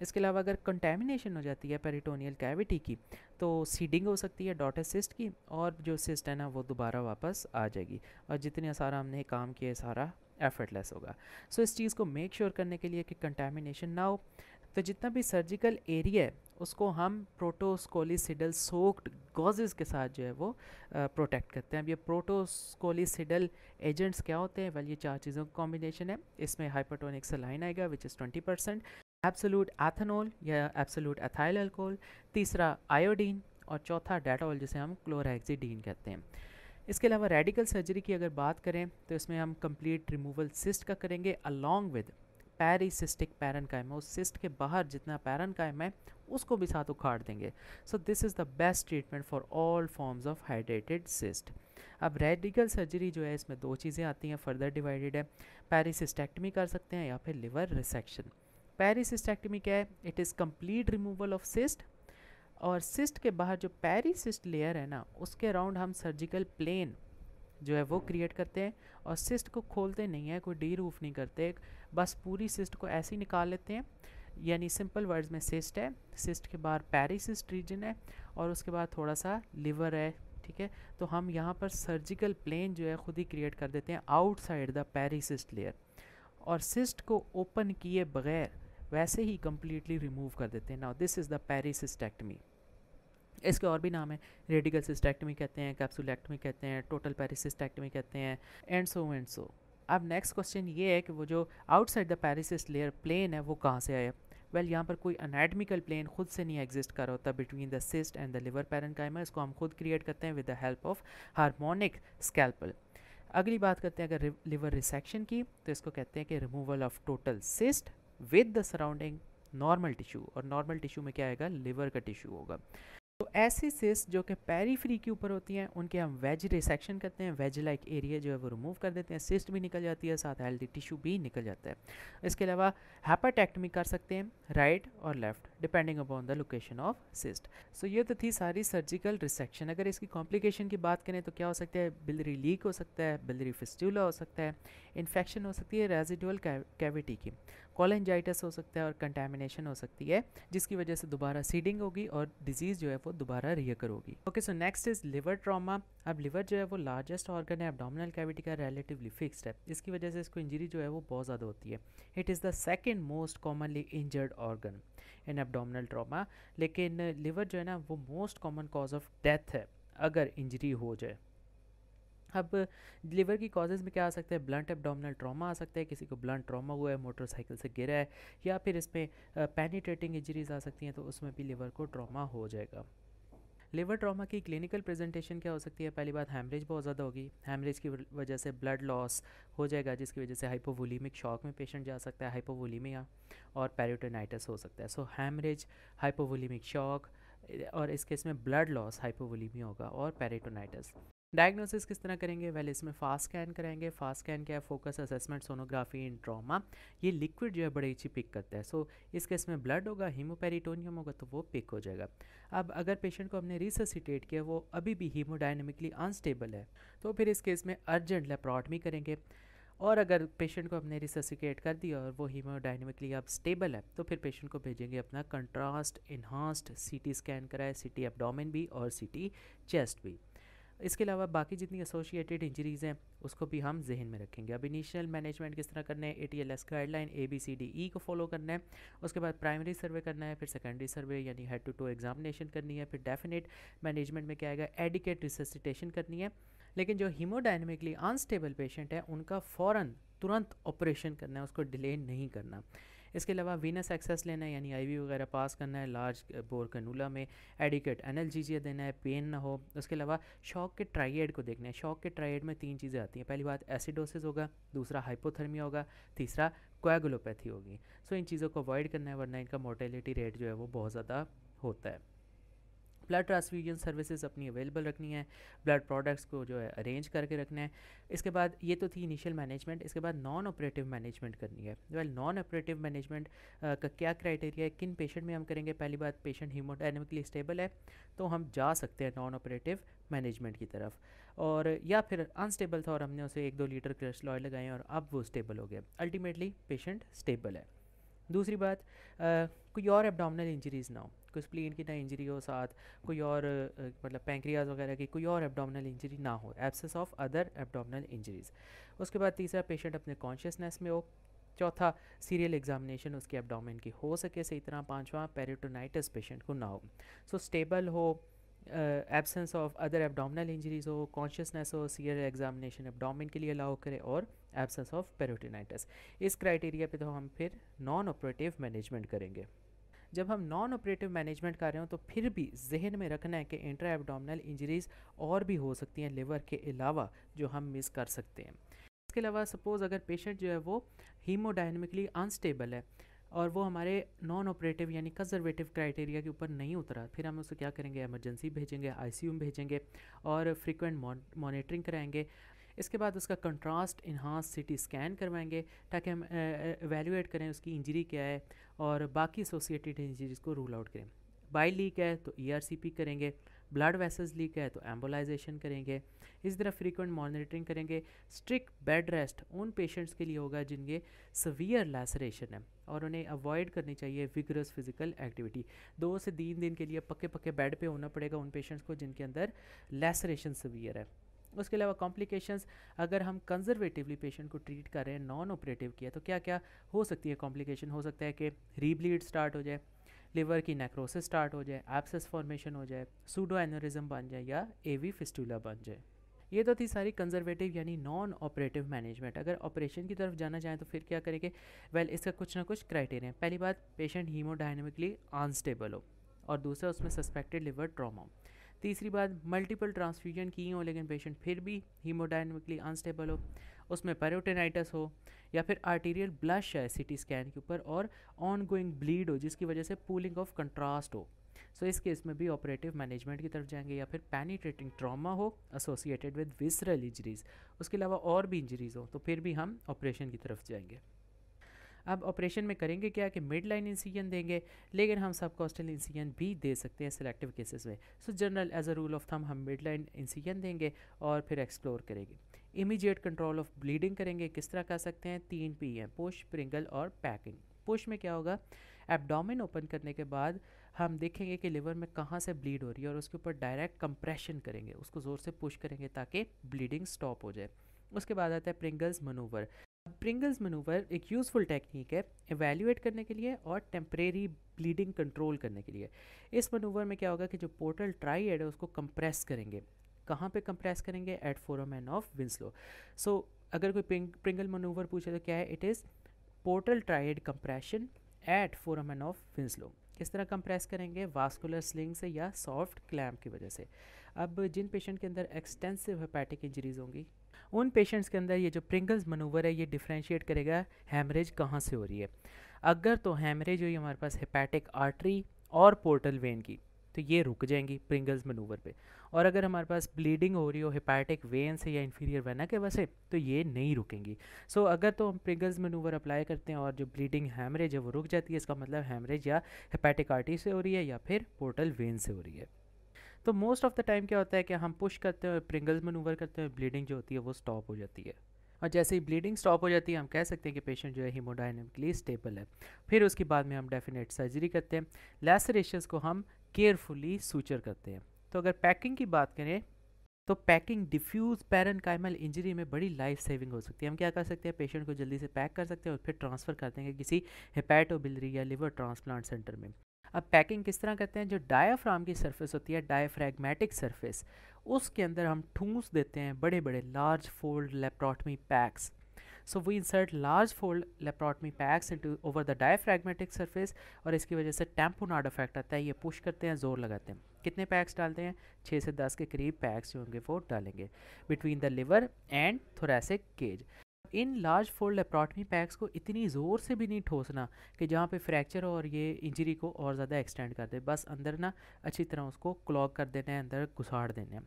इसके अलावा अगर कंटेमिनेशन हो जाती है पेरिटोनियल कैविटी की तो सीडिंग हो सकती है डॉटर सिस्ट की और जो सिस्ट है ना वो दोबारा वापस आ जाएगी और जितने सारा हमने काम किया सारा एफर्टलेस होगा सो so, इस चीज़ को मेक श्योर sure करने के लिए कि कंटेमिनेशन ना हो तो जितना भी सर्जिकल एरिया है उसको हम प्रोटोस्कोलीसिडल सोक्ड गॉजेज़ के साथ जो है वो प्रोटेक्ट करते हैं अब ये प्रोटोस्कोलिसिडल एजेंट्स क्या होते हैं वेल ये चार चीज़ों का कॉम्बिनेशन है इसमें हाइपरटोनिक सलाइन आएगा which is twenty percent absolute ethanol या एब्सोलूट एथाइल अल्कोहल तीसरा आयोडीन और चौथा डेटॉल जिसे हम क्लोरहेक्सीडीन कहते हैं इसके अलावा रेडिकल सर्जरी की अगर बात करें तो इसमें हम कंप्लीट रिमूवल सिस्ट का करेंगे अलॉन्ग विद पैरीसिस्टिक कायम उस सिस्ट के बाहर जितना कायम है उसको भी साथ उखाड़ देंगे so this is the best treatment for all forms of hydrated cyst अब रेडिकल सर्जरी जो है इसमें दो चीज़ें आती हैं फर्दर डिवाइडेड है पैरीसिस्टेक्टमी कर सकते हैं या फिर लिवर रिसेक्शन पेरीसिस्टेक्टमी क्या है it is complete removal of cyst और सिस्ट के बाहर जो पेरीसिस्ट लेयर है ना उसके अराउंड हम सर्जिकल प्लेन जो है वो क्रिएट करते हैं और सिस्ट को खोलते नहीं है कोई डी रूफ नहीं करते बस पूरी सिस्ट को ऐसे ही निकाल लेते हैं यानी सिंपल वर्ड्स में सिस्ट है सिस्ट के बाहर पेरीसिस्ट रीजन है और उसके बाद थोड़ा सा लिवर है ठीक है तो हम यहाँ पर सर्जिकल प्लेन जो है ख़ुद ही क्रिएट कर देते हैं आउटसाइड द पेरीसिस्ट लेयर और सिस्ट को ओपन किए बगैर वैसे ही कम्प्लीटली रिमूव कर देते हैं now this is the pericystectomy इसके और भी नाम है रेडिकल सिस्टेक्टमी कहते हैं कैप्सुलेक्टमी कहते हैं टोटल पेरिसिस्टेक्टमी कहते हैं एंड सो एंड सो अब नेक्स्ट क्वेश्चन ये है कि वो जो outside the pericyst layer plane है वो कहाँ से आया वेल well, यहाँ पर कोई अनाटमिकल प्लेन खुद से नहीं एग्जिस्ट कर रहा होता between the cyst and the liver parenchyma इसको हम खुद क्रिएट करते हैं with the help of harmonic scalpel अगली बात करते हैं अगर लिवर रिसेक्शन की तो इसको कहते हैं कि removal of total cyst with the surrounding normal tissue और नॉर्मल टिश्यू में क्या आएगा लिवर का टिश्यू होगा तो ऐसी सिस जो कि पेरीफ्री के ऊपर होती हैं उनके हम वेज रिसेक्शन करते हैं वेज लाइक एरिया जो है वो रिमूव कर देते हैं सिस्ट भी निकल जाती है साथ हेल्दी टिश्यू भी निकल जाता है इसके अलावा हैपाटेक्टमी कर सकते हैं राइट right और left depending upon the location of cyst so ये तो थी सारी सर्जिकल रिसेक्शन अगर इसकी कॉम्प्लिकेशन की बात करें तो क्या हो सकता है बिलरी लीक हो सकता है बिलरी फिस्टूला हो सकता है इन्फेक्शन हो सकती है रेजिडुअल कैविटी की कॉलेंजाइटस हो सकता है और कंटेमिनेशन हो सकती है जिसकी वजह से दोबारा सीडिंग होगी और डिजीज़ जो है वो दोबारा रियकर होगी okay so next is liver trauma अब लिवर जो है वो लार्जेस्ट ऑर्गन है एबडामिनल कैविटी का रिलेटिवली फिक्स्ड है इसकी वजह से इसको इंजरी जो है वो बहुत ज़्यादा होती है it is the second most commonly injured organ in abdominal trauma लेकिन लिवर जो है ना वो most common cause of death है अगर इंजरी हो जाए अब लीवर की कॉजेज़ में क्या आ सकता है ब्लंट एबडोमिनल ट्रॉमा आ सकता है किसी को ब्लंट ट्रॉमा हुआ है मोटरसाइकिल से गिरा है या फिर इसमें पेनिट्रेटिंग इंजरीज आ सकती हैं तो उसमें भी लीवर को ट्रॉमा हो जाएगा लिवर ट्रॉमा की क्लिनिकल प्रेजेंटेशन क्या हो सकती है पहली बात हैमरेज बहुत ज़्यादा होगी हैमरेज की वजह से ब्लड लॉस हो जाएगा जिसकी वजह से हाइपोवोलीमिक शॉक में पेशेंट जा सकता है हाइपोवोलीमिया और पैरोटेनाइटिस हो सकता है सो हैमरेज हाइपोवोलीमिक शॉक और इस केस में ब्लड लॉस हाइपोवोलीमिया होगा और पैरेटोनाइटिस डायग्नोसिस किस तरह करेंगे वेल इसमें फास्ट स्कैन कराएंगे फास्ट स्कैन क्या है focus assessment sonography in trauma ये लिक्विड जो है बड़े अच्छी पिक करता है सो so, इस केस में ब्लड होगा हीमोपेरिटोनियम होगा तो वो पिक हो जाएगा अब अगर पेशेंट को हमने रिससिटेट किया वो अभी भी हीमोडाइनमिकली अनस्टेबल है तो फिर इस केस में अर्जेंट भी करेंगे और अगर पेशेंट को हमने रिससिकेट कर दिया और वो हीमोडाइनमिकली अब स्टेबल है तो फिर पेशेंट को भेजेंगे अपना कंट्रास्ट इन्हांस्ड सीटी स्कैन कराए सी टी भी और सी चेस्ट भी इसके अलावा बाकी जितनी एसोशिएटेड इंजरीज़ हैं उसको भी हम जहन में रखेंगे अब इनिशियल मैनेजमेंट किस तरह करना है A T L S guideline A B C D E को फॉलो करना है उसके बाद प्राइमरी सर्वे करना है फिर सेकेंडरी सर्वे यानी हेड टू टू एग्जामिनेशन करनी है फिर डेफिनेट मैनेजमेंट में क्या आएगा एडिकेट रिससिटेशन करनी है लेकिन जो हीमोडाइनमिकली अनस्टेबल पेशेंट है उनका फ़ौरन तुरंत ऑपरेशन करना है उसको डिले नहीं करना इसके अलावा वीनस एक्सेस लेना है यानी आईवी वगैरह पास करना है लार्ज बोर कनूला में एडिकेट एनएलजीजिया देना है पेन ना हो उसके अलावा शॉक के ट्राइड को देखना है शॉक के ट्राइड में तीन चीज़ें आती हैं पहली बात एसिडोसिस होगा दूसरा हाइपोथर्मिया होगा तीसरा क्वैगलोपैथी होगी सो इन चीज़ों को अवॉइड करना है वरना इनका मोर्टेलिटी रेट जो है वो बहुत ज़्यादा होता है ब्लड ट्रांसफ्यूजन सर्विसेज अपनी अवेलेबल रखनी है ब्लड प्रोडक्ट्स को जो है अरेंज करके रखना है इसके बाद ये तो थी इनिशियल मैनेजमेंट इसके बाद नॉन ऑपरेटिव मैनेजमेंट करनी है वेल नॉन ऑपरेटिव मैनेजमेंट का क्या क्राइटेरिया है किन पेशेंट में हम करेंगे पहली बात पेशेंट हीमोडाइनमिकली स्टेबल है तो हम जा सकते हैं नॉन ऑपरेटिव मैनेजमेंट की तरफ और या फिर अनस्टेबल था और हमने उसे एक दो लीटर क्रस्ट लॉयल लगाए और अब वो स्टेबल हो गया अल्टीमेटली पेशेंट स्टेबल है दूसरी बात आ, कोई और एबडामिनल इंजरीज ना हो कोई स्प्लीन की ना इंजरी हो साथ कोई और मतलब पैंक्रियाज वगैरह की कोई और एबडामिनल इंजरी ना हो absence of other abdominal injuries उसके बाद तीसरा पेशेंट अपने कॉन्शियसनेस में हो चौथा सीरियल एग्जामिनेशन उसके एबडामिन की हो सके सही तरह पाँचवा पेरिटोनाइटिस पेशेंट को ना हो सो so, स्टेबल हो absence of other abdominal injuries हो कॉन्शियसनेस हो सीरियल एग्जामिनेशन एबडामिन के लिए अलाउ करे और एबसेंस ऑफ पेरोटिनाइटिस इस क्राइटेरिया पे तो हम फिर नॉन ऑपरेटिव मैनेजमेंट करेंगे जब हम नॉन ऑपरेटिव मैनेजमेंट कर रहे हो तो फिर भी जहन में रखना है कि इंट्रा एबडामिनल इंजरीज़ और भी हो सकती हैं लिवर के अलावा जो हम मिस कर सकते हैं इसके अलावा सपोज़ अगर पेशेंट जो है वो हीमोडाइनमिकली अनस्टेबल है और वो हमारे नॉन ऑपरेटिव यानी कंजर्वेटिव क्राइटेरिया के ऊपर नहीं उतरा फिर हम उसे क्या करेंगे एमरजेंसी भेजेंगे आईसीयू में भेजेंगे और फ्रीक्वेंट मॉनिटरिंग कराएंगे इसके बाद उसका कंट्रास्ट इन्हांस सिटी स्कैन करवाएंगे ताकि हम एवेल्यूएट करें उसकी इंजरी क्या है और बाकी एसोसिएटेड इंजरीज को रूल आउट करें बाई लीक है तो ई e करेंगे ब्लड वेसल्स लीक है तो एम्बोलाइजेशन करेंगे इस तरह फ्रीक्वेंट मॉनिटरिंग करेंगे स्ट्रिक्ट बेड रेस्ट उन पेशेंट्स के लिए होगा जिनके सवियर लैसरेशन है और उन्हें अवॉइड करनी चाहिए विगरस फिजिकल एक्टिविटी दो से तीन दिन के लिए पक्के पक्के बेड पे होना पड़ेगा उन पेशेंट्स को जिनके अंदर लैसरेशन सवियर है उसके अलावा कॉम्प्लिकेशंस अगर हम कंजर्वेटिवली पेशेंट को ट्रीट कर रहे हैं नॉन ऑपरेटिव किया तो क्या क्या हो सकती है कॉम्प्लिकेशन हो सकता है कि रीब्लीड स्टार्ट हो जाए लिवर की नेक्रोसिस स्टार्ट हो जाए एब्सेस फॉर्मेशन हो जाए सूडो एनोरिज्म बन जाए या ए वी फिस्टूला बन जाए ये तो थी सारी कंजर्वेटिव यानी नॉन ऑपरेटिव मैनेजमेंट अगर ऑपरेशन की तरफ जाना चाहें तो फिर क्या करेंगे वेल well, इसका कुछ ना कुछ क्राइटेरिया है पहली बात पेशेंट हीमोडाइनमिकली अनस्टेबल हो और दूसरा उसमें सस्पेक्टेड लिवर ट्रॉमा हो तीसरी बात मल्टीपल ट्रांसफ्यूजन की हो लेकिन पेशेंट फिर भी हीमोडाइनमिकली अनस्टेबल हो उसमें पेरोटेनाइटस हो या फिर आर्टीरियल ब्लश है सिटी स्कैन के ऊपर और ऑन गोइंग ब्लीड हो जिसकी वजह से पूलिंग ऑफ कंट्रास्ट हो सो so, इस केस में भी ऑपरेटिव मैनेजमेंट की तरफ जाएंगे या फिर पेनिट्रेटिंग ट्रॉमा हो एसोसिएटेड विद विसरल इंजरीज उसके अलावा और भी इंजरीज हो तो फिर भी हम ऑपरेशन की तरफ जाएंगे अब ऑपरेशन में करेंगे क्या कि मिड लाइन इंसीजन देंगे लेकिन हम सब कॉस्टल इंसीजन भी दे सकते हैं सिलेक्टिव केसेस में so general as a rule of thumb हम मिड लाइन इंसीजन देंगे और फिर एक्सप्लोर करेंगे इमीडिएट कंट्रोल ऑफ ब्लीडिंग करेंगे किस तरह कर सकते हैं तीन पी एम पुश प्रिंगल और पैकिंग पुश में क्या होगा एबडामिन ओपन करने के बाद हम देखेंगे कि लिवर में कहाँ से ब्लीड हो रही है और उसके ऊपर डायरेक्ट कंप्रेशन करेंगे उसको ज़ोर से पुश करेंगे ताकि ब्लीडिंग स्टॉप हो जाए उसके बाद आता है प्रिंगल्स मनूवर प्रिंगल्स मनूवर एक यूज़फुल टेक्निक है एवेल्यूएट करने के लिए और टेम्परेरी ब्लीडिंग कंट्रोल करने के लिए इस मनूवर में क्या होगा कि जो पोर्टल ट्राई है उसको कंप्रेस करेंगे कहाँ पे कंप्रेस करेंगे at foramen of Winslow so अगर कोई प्रिंगल मनूवर पूछे तो क्या है it is portal triad compression at foramen of Winslow किस तरह कंप्रेस करेंगे वास्कुलर स्लिंग से या सॉफ्ट क्लैम्प की वजह से अब जिन पेशेंट के अंदर एक्सटेंसिव हेपैटिक इंजरीज होंगी उन पेशेंट्स के अंदर ये जो प्रिंगल्स मनूवर है ये डिफ्रेंशिएट करेगा हेमरेज कहाँ से हो रही है अगर तो हेमरेज हुई हमारे पास हिपैटिक आर्टरी और पोर्टल वेन की तो ये रुक जाएंगी प्रिंगल्स मनूवर पे और अगर हमारे पास ब्लीडिंग हो रही हो हिपैटिक वेन से या इन्फीरियर वेना के वैसे तो ये नहीं रुकेंगी सो so, अगर तो हम प्रिंगल्स मनूवर अप्लाई करते हैं और जो ब्लीडिंग हैमरेज है वो रुक जाती है इसका मतलब हेमरेज या हिपैटिक आर्टी से हो रही है या फिर पोर्टल वेन से हो रही है तो मोस्ट ऑफ द टाइम क्या होता है कि हम पुश करते हैं प्रिंगल्स मनूवर करते हैं ब्लीडिंग जो होती है वो स्टॉप हो जाती है और जैसे ही ब्लीडिंग स्टॉप हो जाती है हम कह सकते हैं कि पेशेंट जो है हीमोडाइनमिकली स्टेबल है फिर उसके बाद में हम डेफिनेट सर्जरी करते हैं लेसरेशन को हम केयरफुली सूचर करते हैं तो अगर पैकिंग की बात करें तो packing diffuse parenchymal injury में बड़ी लाइफ सेविंग हो सकती है हम क्या कर सकते हैं पेशेंट को जल्दी से पैक कर सकते हैं और फिर ट्रांसफ़र कर देंगे किसी हेपैटोबिलरी या लिवर ट्रांसप्लांट सेंटर में अब पैकिंग किस तरह करते हैं जो डायाफ्राम की सरफेस होती है डायफ्रैगमेटिक सरफेस उसके अंदर हम ठूंस देते हैं बड़े बड़े large fold laparotomy packs so we insert large fold laparotomy packs into over the diaphragmatic surface और इसकी वजह से नॉट इफेक्ट आता है ये पुश करते हैं जोर लगाते हैं कितने पैक्स डालते हैं छः से दस के करीब पैक्स जो होंगे वो डालेंगे between the liver and thoracic cage in large fold laparotomy packs को इतनी ज़ोर से भी नहीं ठोसना कि जहाँ पे फ्रैक्चर और ये इंजरी को और ज़्यादा एक्सटेंड कर दे बस अंदर ना अच्छी तरह उसको क्लॉक कर देना है अंदर घुसाड़ देना है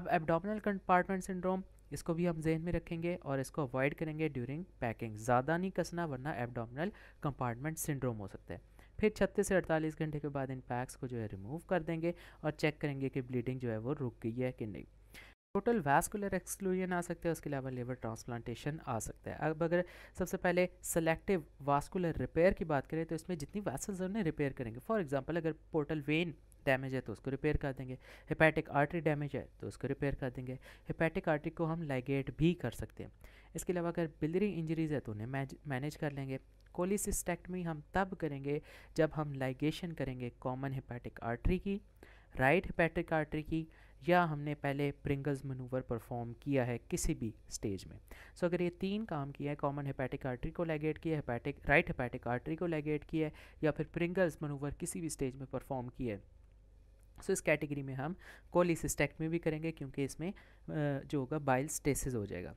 अब एबडामिनल कंपार्टमेंट सिंड्रोम इसको भी हम जहन में रखेंगे और इसको अवॉइड करेंगे ड्यूरिंग पैकिंग ज़्यादा नहीं कसना वरना एबडामिनल कंपार्टमेंट सिंड्रोम हो सकता है फिर छत्तीस से अड़तालीस घंटे के बाद इन पैक्स को जो है रिमूव कर देंगे और चेक करेंगे कि ब्लीडिंग जो है वो रुक गई है कि नहीं टोटल वैस्कुलर एक्सक्लूजन आ सकता है उसके अलावा लिवर ट्रांसप्लांटेशन आ सकता है अब अगर सबसे पहले सेलेक्टिव वास्कुलर रिपेयर की बात करें तो इसमें जितनी वैसल्स उन्हें रिपेयर करेंगे फॉर एग्जाम्पल अगर पोर्टल वेन डैमेज है तो उसको रिपेयर कर देंगे हिपैटिक आर्टरी डैमेज है तो उसको रिपेयर कर देंगे हिपैटिक आर्टरी को हम लाइगेट भी कर सकते हैं इसके अलावा अगर बिलरी इंजरीज है तो उन्हें मैनेज कर लेंगे कोलिसिस्टेक्टमी हम तब करेंगे जब हम लाइगेशन करेंगे कॉमन हिपैटिक आर्टरी की राइट हिपैटिक आर्टरी की या हमने पहले प्रिंगल्स मनूवर परफॉर्म किया है किसी भी स्टेज में सो so, अगर ये तीन काम किया है कॉमन हेपेटिक आर्टरी को लेगेट किया हेपेटिक राइट हेपेटिक आर्टरी को लेगेट किया है या फिर प्रिंगल्स मनूवर किसी भी स्टेज में परफॉर्म किया है सो so, इस कैटेगरी में हम कोलिसिस्टेक्ट में भी करेंगे क्योंकि इसमें जो होगा बाइल स्टेसिस हो जाएगा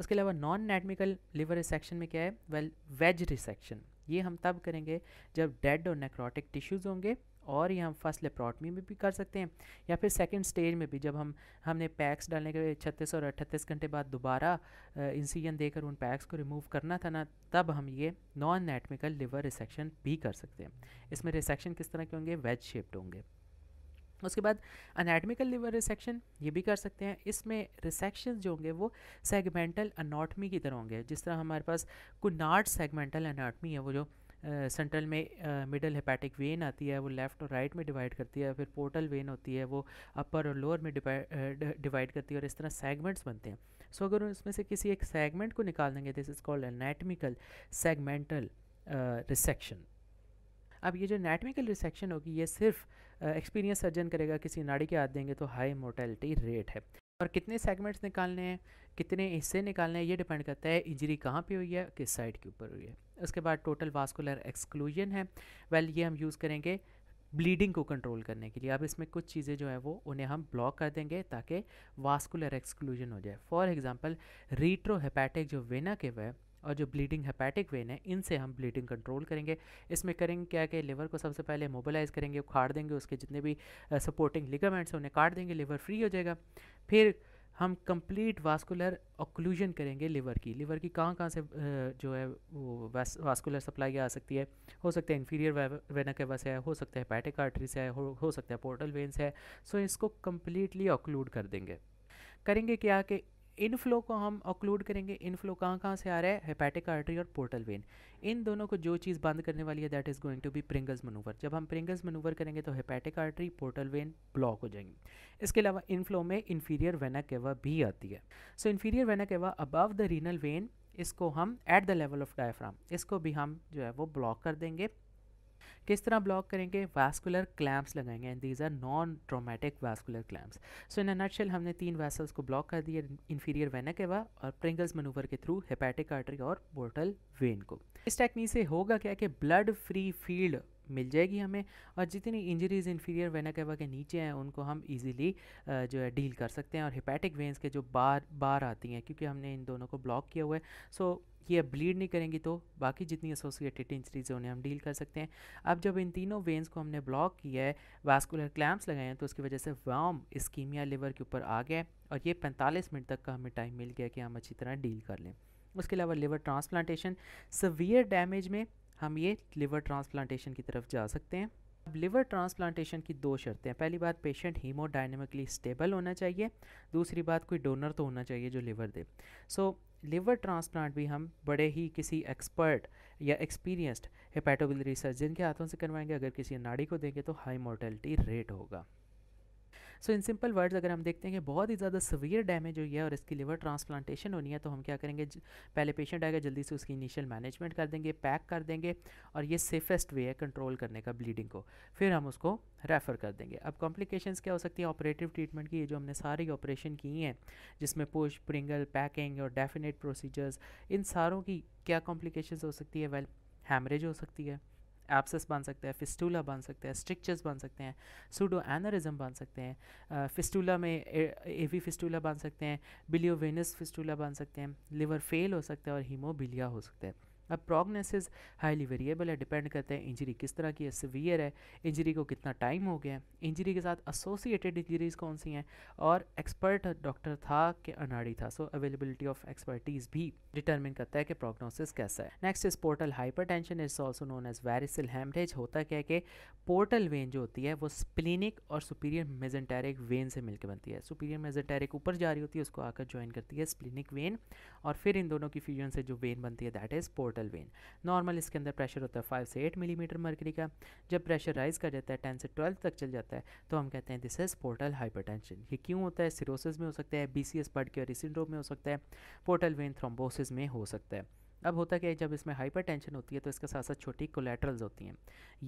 उसके अलावा नॉन नेटमिकल लिवर रिसेक्शन में क्या है वेल वेज रिसेक्शन ये हम तब करेंगे जब डेड और नेक्रोटिक टिश्यूज़ होंगे और ये हम फर्स्ट लेप्रोटमी में भी, कर सकते हैं या फिर सेकंड स्टेज में भी जब हम हमने पैक्स डालने के छत्तीस और अट्ठतीस घंटे बाद दोबारा इंसीजन देकर उन पैक्स को रिमूव करना था ना तब हम ये नॉन नेटमिकल लिवर रिसेक्शन भी कर सकते हैं इसमें रिसेक्शन किस तरह के होंगे वेज शेप्ड होंगे उसके बाद अनाटमिकल लिवर रिसेक्शन ये भी कर सकते हैं इसमें रिसेक्शन जो होंगे वो सेगमेंटल अनाटमी की तरह होंगे जिस तरह हमारे पास कुनाट सेगमेंटल अनाटमी है वो जो सेंट्रल में मिडल हेपेटिक वेन आती है वो लेफ़्ट और राइट में डिवाइड करती है फिर पोर्टल वेन होती है वो अपर और लोअर में डिवाइड करती है और इस तरह सेगमेंट्स बनते हैं सो अगर उसमें से किसी एक सेगमेंट को निकाल देंगे this is called anatomical segmental resection अब ये जो एनाटमिकल रिसेक्शन होगी ये सिर्फ एक्सपीरियंस सर्जन करेगा किसी नाड़ी के हाथ देंगे तो हाई मोर्टेलिटी रेट है और कितने सेगमेंट्स निकालने हैं कितने हिस्से निकालने हैं ये डिपेंड करता है इंजरी कहाँ पे हुई है किस साइड के ऊपर हुई है उसके बाद टोटल वास्कुलर एक्सक्लूजन है वेल ये हम यूज़ करेंगे ब्लीडिंग को कंट्रोल करने के लिए अब इसमें कुछ चीज़ें जो है वो उन्हें हम ब्लॉक कर देंगे ताकि वास्कुलर एक्सक्लूजन हो जाए फॉर एग्जांपल रीट्रोहेपैटिक जो वेना के वह और जो ब्लीडिंग हेपेटिक वेन है इनसे हम ब्लीडिंग कंट्रोल करेंगे इसमें करेंगे क्या कि लिवर को सबसे पहले मोबिलाइज़ करेंगे उखाड़ देंगे उसके जितने भी सपोर्टिंग लिगामेंट्स हैं उन्हें काट देंगे लिवर फ्री हो जाएगा फिर हम कंप्लीट वास्कुलर ऑक्लूजन करेंगे लिवर की लिवर की कहाँ कहाँ से जो है वो वास्कुलर सप्लाई आ सकती है हो सकता है इन्फीरियर वेना के से है हो सकता है पैटिक आर्टरी से है हो, हो सकता है पोर्टल वेन से है सो इसको कम्प्लीटली ऑक्लूड कर देंगे करेंगे क्या कि इन फ्लो को हम ऑक्लूड करेंगे इन फ्लो कहाँ कहाँ से आ रहा है हेपेटिक आर्टरी और पोर्टल वेन इन दोनों को जो चीज़ बंद करने वाली है that is going to be Pringle's manoeuvre जब हम प्रिंगल्स मनूवर करेंगे तो hepatic artery portal vein block हो जाएंगी इसके अलावा इन फ्लो में इन्फीरियर वेना केवा भी आती है so inferior vena cava above the renal vein इसको हम at the level of diaphragm इसको भी हम जो है वो ब्लॉक कर देंगे किस तरह ब्लॉक करेंगे वास्कुलर क्लैम्प्स लगाएंगे and these are non traumatic vascular clamps so in nutshell हमने तीन वैसल्स को ब्लॉक कर दिया इन्फीरियर वेनाकेवा और प्रिंगल्स मनूवर के थ्रू हेपेटिक आर्टरी और बोर्टल वेन को इस टेक्निक से होगा क्या कि ब्लड फ्री फील्ड मिल जाएगी हमें और जितनी इंजरीज इन्फीरियर वेना कैवा के नीचे हैं उनको हम इजीली जो है डील कर सकते हैं और हिपैटिक वेंस के जो बार बार आती हैं क्योंकि हमने इन दोनों को ब्लॉक किया हुआ है सो ये ब्लीड नहीं करेंगी तो बाकी जितनी एसोसिएटेड इंजरीज हैं उन्हें हम डील कर सकते हैं अब जब इन तीनों वेंस को हमने ब्लॉक किया है वास्कुलर क्लैम्प्स लगाए हैं तो उसकी वजह से वाम इस्कीमिया लिवर के ऊपर आ गया और ये पैंतालीस मिनट तक का हमें टाइम मिल गया कि हम अच्छी तरह डील कर लें उसके अलावा लिवर ट्रांसप्लांटेशन सवियर डैमेज में हम ये लिवर ट्रांसप्लांटेशन की तरफ जा सकते हैं अब लिवर ट्रांसप्लांटेशन की दो शर्तें हैं पहली बात पेशेंट हीमोडाइनमिकली स्टेबल होना चाहिए दूसरी बात कोई डोनर तो होना चाहिए जो लिवर दे सो लिवर ट्रांसप्लांट भी हम बड़े ही किसी एक्सपर्ट या एक्सपीरियंस्ड हेपेटोबिलरी सर्जन के हाथों से करवाएंगे अगर किसी नाड़ी को देंगे तो हाई मोर्टेलिटी रेट होगा सो इन सिंपल वर्ड्स अगर हम देखते हैं कि बहुत ही ज़्यादा सवियर डैमेज हुई है और इसकी लिवर ट्रांसप्लांटेशन होनी है तो हम क्या करेंगे पहले पेशेंट आएगा जल्दी से उसकी इनिशियल मैनेजमेंट कर देंगे पैक कर देंगे और ये सेफेस्ट वे है कंट्रोल करने का ब्लीडिंग को फिर हम उसको रेफ़र कर देंगे अब कॉम्प्लिकेशंस क्या हो सकती हैं ऑपरेटिव ट्रीटमेंट की ये जो हमने सारी ऑपरेशन की हैं जिसमें पुश प्रिंगल पैकिंग और डेफिनेट प्रोसीजर्स इन सारों की क्या कॉम्प्लिकेशंस हो सकती है वेल well, हैमरेज हो सकती है एप्सस बन सकते हैं फिस्टूला बन सकते हैं स्ट्रिक्चर्स बन सकते हैं सूडो एनरिज्म बन सकते हैं फिस्टूला में ए वी फिस्टूला बन सकते हैं बिलियोवेनस फिस्टूला बन सकते हैं लिवर फेल हो सकता है और हीमोबिलिया हो सकता है अब प्रोग्नेसिस हाईली वेरिएबल है डिपेंड करता है इंजरी किस तरह की है सिवियर है इंजरी को कितना टाइम हो गया है इंजरी के साथ एसोसिएटेड इंजरीज कौन सी हैं और एक्सपर्ट डॉक्टर था कि अनाड़ी था सो अवेलेबिलिटी ऑफ एक्सपर्टीज भी डिटर्मिन करता है कि प्रोग्नोसिस कैसा है next is portal hypertension is also known as variceal haemorrhage होता क्या है कि पोर्टल वेन जो होती है वो स्प्लिनिक और सुपीरियर मेजेंटेरिक वेन से मिलकर बनती है सुपीरियर मेजेंटेरिक ऊपर जा रही होती है उसको आकर ज्वाइन करती है स्प्लिनिक वेन और फिर इन दोनों की फ्यूजन से जो वेन बनती है that is portal digital vein normal इसके अंदर प्रेशर होता है फाइव से एट मिलीमीटर मरकरी का जब प्रेशर राइज कर जाता है टेन से ट्वेल्व तक चल जाता है तो हम कहते हैं दिस इज पोर्टल हाइपर ये क्यों होता है सिरोसिस में हो सकता है बी सी एस सिंड्रोम में हो सकता है पोर्टल वेन थ्रोम्बोसिस में हो सकता है अब होता क्या है जब इसमें हाइपर टेंशन होती है तो इसके साथ साथ छोटी कोलेट्रल्स होती हैं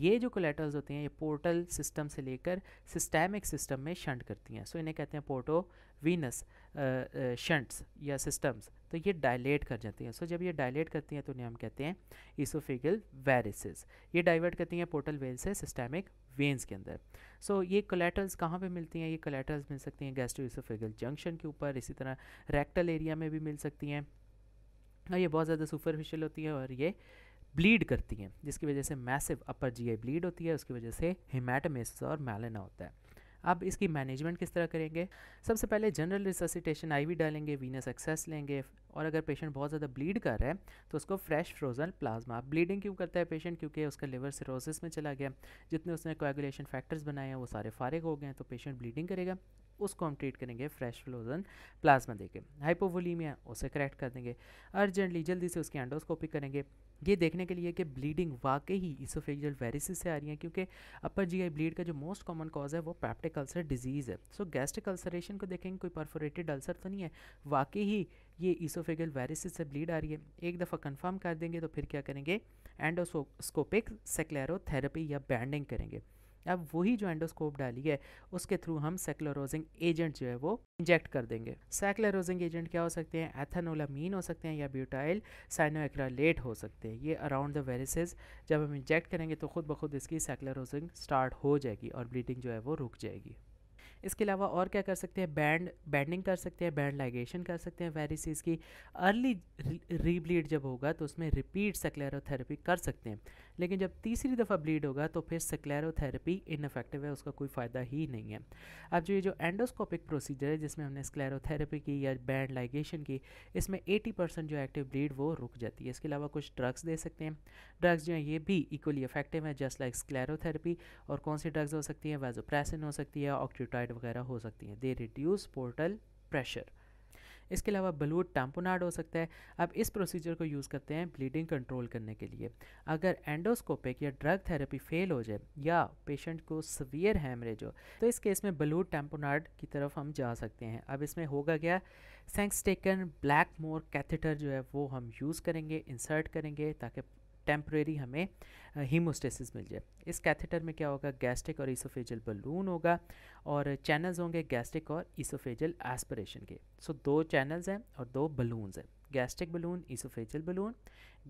ये जो कोलेट्रल्स होती हैं ये पोर्टल सिस्टम से लेकर सिस्टेमिक सिस्टम में शंट करती हैं सो इन्हें कहते हैं porto venous shunts or systems तो ये डायलेट कर जाती हैं सो जब ये डायलेट करती हैं तो इन्हें हम कहते हैं ईसोफिगल वेरिसेस ये डाइवर्ट करती हैं पोर्टल वेन से सिस्टेमिक वेन्स के अंदर सो so, ये कोलेट्रल्स कहाँ पे मिलती हैं ये कोलेट्रल्स मिल सकती हैं गैस्ट्रो इसोफिगल जंक्शन के ऊपर इसी तरह रेक्टल एरिया में भी मिल सकती हैं और हाँ, ये बहुत ज़्यादा सुपरफिशियल होती है और ये ब्लीड करती हैं जिसकी वजह से मैसिव अपर जी ब्लीड होती है उसकी वजह से हिमाटोमेसिस और मैलना होता है अब इसकी मैनेजमेंट किस तरह करेंगे सबसे पहले जनरल रिससिटेशन आईवी डालेंगे वीनस एक्सेस लेंगे और अगर पेशेंट बहुत ज़्यादा ब्लीड कर रहा है तो उसको फ्रेश फ्रोजन प्लाज्मा ब्लीडिंग क्यों करता है पेशेंट क्योंकि उसका लिवर सिरोसिस में चला गया जितने उसने कोएगुलेशन फैक्टर्स बनाए हैं वो सारे फारिग हो गए हैं तो पेशेंट ब्लीडिंग करेगा उसको हम ट्रीट करेंगे फ्रेश फ्लोजन प्लाज्मा देके हाइपोवोलीमिया उसे करेक्ट कर देंगे अर्जेंटली जल्दी से उसकी एंडोस्कोपी करेंगे ये देखने के लिए कि ब्लीडिंग वाकई ही इसोफेजियल वेरिसिस से आ रही है क्योंकि अपर जीआई ब्लीड का जो मोस्ट कॉमन कॉज है वो पैप्टिक अल्सर डिजीज़ है सो गैस्ट्रिक अल्सरेशन को देखेंगे कोई परफोरेटेड अल्सर तो नहीं है वाकई ही ये इसोफेगल वायरसिस से ब्लीड आ रही है एक दफ़ा कंफर्म कर देंगे तो फिर क्या करेंगे एंडोस्कोपिक सेक्लेरोथेरेपी या बैंडिंग करेंगे अब वही जो एंडोस्कोप डाली है उसके थ्रू हम सेक्लोरोजिंग एजेंट जो है वो इंजेक्ट कर देंगे सेक्लोरोजिंग एजेंट क्या हो सकते हैं एथेनोलामीन हो सकते हैं या ब्यूटाइल साइनोएक्रालेट हो सकते हैं ये अराउंड द वेरिसेज जब हम इंजेक्ट करेंगे तो खुद ब खुद इसकी सेक्लोरोजिंग स्टार्ट हो जाएगी और ब्लीडिंग जो है वो रुक जाएगी इसके अलावा और क्या कर सकते हैं बैंड बैंडिंग कर सकते हैं बैंड लाइगेशन कर सकते हैं वेरिसिस की अर्ली रीब्लीड जब होगा तो उसमें रिपीट सेक्लेरोथेरेपी कर सकते हैं लेकिन जब तीसरी दफ़ा ब्लीड होगा तो फिर स्क्लैरोथेरेपी इनफेक्टिव है उसका कोई फ़ायदा ही नहीं है अब जो ये जो एंडोस्कोपिक प्रोसीजर है जिसमें हमने स्क्लैरोथेरेपी की या बैंड लाइगेशन की इसमें 80 परसेंट जो एक्टिव ब्लीड वो रुक जाती है इसके अलावा कुछ ड्रग्स दे सकते हैं ड्रग्स जो हैं ये भी इक्वली इफेक्टिव है जस्ट लाइक स्क्लैरोथेरेपी और कौन सी ड्रग्स हो सकती हैं वेजोप्रेसिन हो सकती है ऑक्ट्यूटाइड वगैरह हो सकती हैं दे रिड्यूस पोर्टल प्रेशर इसके अलावा बलूट टैम्पोनाड हो सकता है अब इस प्रोसीजर को यूज़ करते हैं ब्लीडिंग कंट्रोल करने के लिए अगर एंडोस्कोपिक या ड्रग थेरेपी फेल हो जाए या पेशेंट को सवियर हैमरेज हो तो इस केस में बलूट टैम्पोनाड की तरफ हम जा सकते हैं अब इसमें होगा क्या सेंक्सटेकन ब्लैक मोर कैथेटर जो है वो हम यूज़ करेंगे इंसर्ट करेंगे ताकि टेम्प्रेरी हमें हीमोस्टेसिस मिल जाए इस कैथेटर में क्या होगा गैस्ट्रिक और इसोफेजल बलून होगा और चैनल्स होंगे गैस्ट्रिक और इसोफेजल एस्परेशन के सो दो चैनल्स हैं और दो बलून्स हैं gastric balloon oesophageal balloon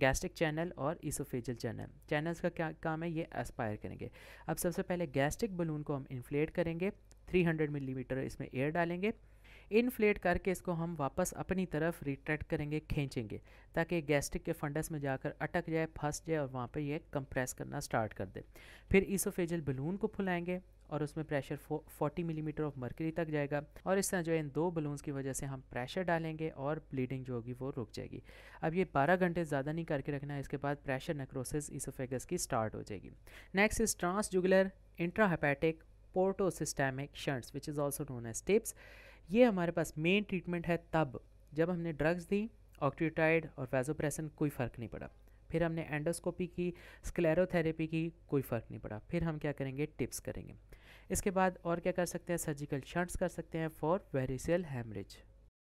gastric channel और इसोफेजल चैनल चैनल्स का क्या काम है ये एस्पायर करेंगे अब सबसे पहले गैस्ट्रिक बलून को हम इन्फ्लेट करेंगे 300 मिलीमीटर mm इसमें एयर डालेंगे इनफ्लेट करके इसको हम वापस अपनी तरफ रिट्रैक्ट करेंगे खींचेंगे ताकि गैस्ट्रिक के फंडस में जाकर अटक जाए फंस जाए और वहाँ पर यह कंप्रेस करना स्टार्ट कर दे फिर ईसोफेजल बलून को फुलाएंगे और उसमें प्रेशर 40 मिलीमीटर ऑफ मरकरी तक जाएगा और इस तरह जो है इन दो बलून्स की वजह से हम प्रेशर डालेंगे और ब्लीडिंग जो होगी वो रुक जाएगी अब ये 12 घंटे ज़्यादा नहीं करके रखना है इसके बाद प्रेशर नेक्रोसिस इसोफेगस की स्टार्ट हो जाएगी next is transjugular intrahepatic portosystemic shunts which is also known as TIPS ये हमारे पास मेन ट्रीटमेंट है तब जब हमने ड्रग्स दी ऑक्टिटाइड और वैजोप्रेसन कोई फ़र्क नहीं पड़ा फिर हमने एंडोस्कोपी की स्क्लेरोथेरेपी की कोई फ़र्क नहीं पड़ा फिर हम क्या करेंगे टिप्स करेंगे इसके बाद और क्या कर सकते हैं सर्जिकल शंट्स कर सकते हैं for variceal haemorrhage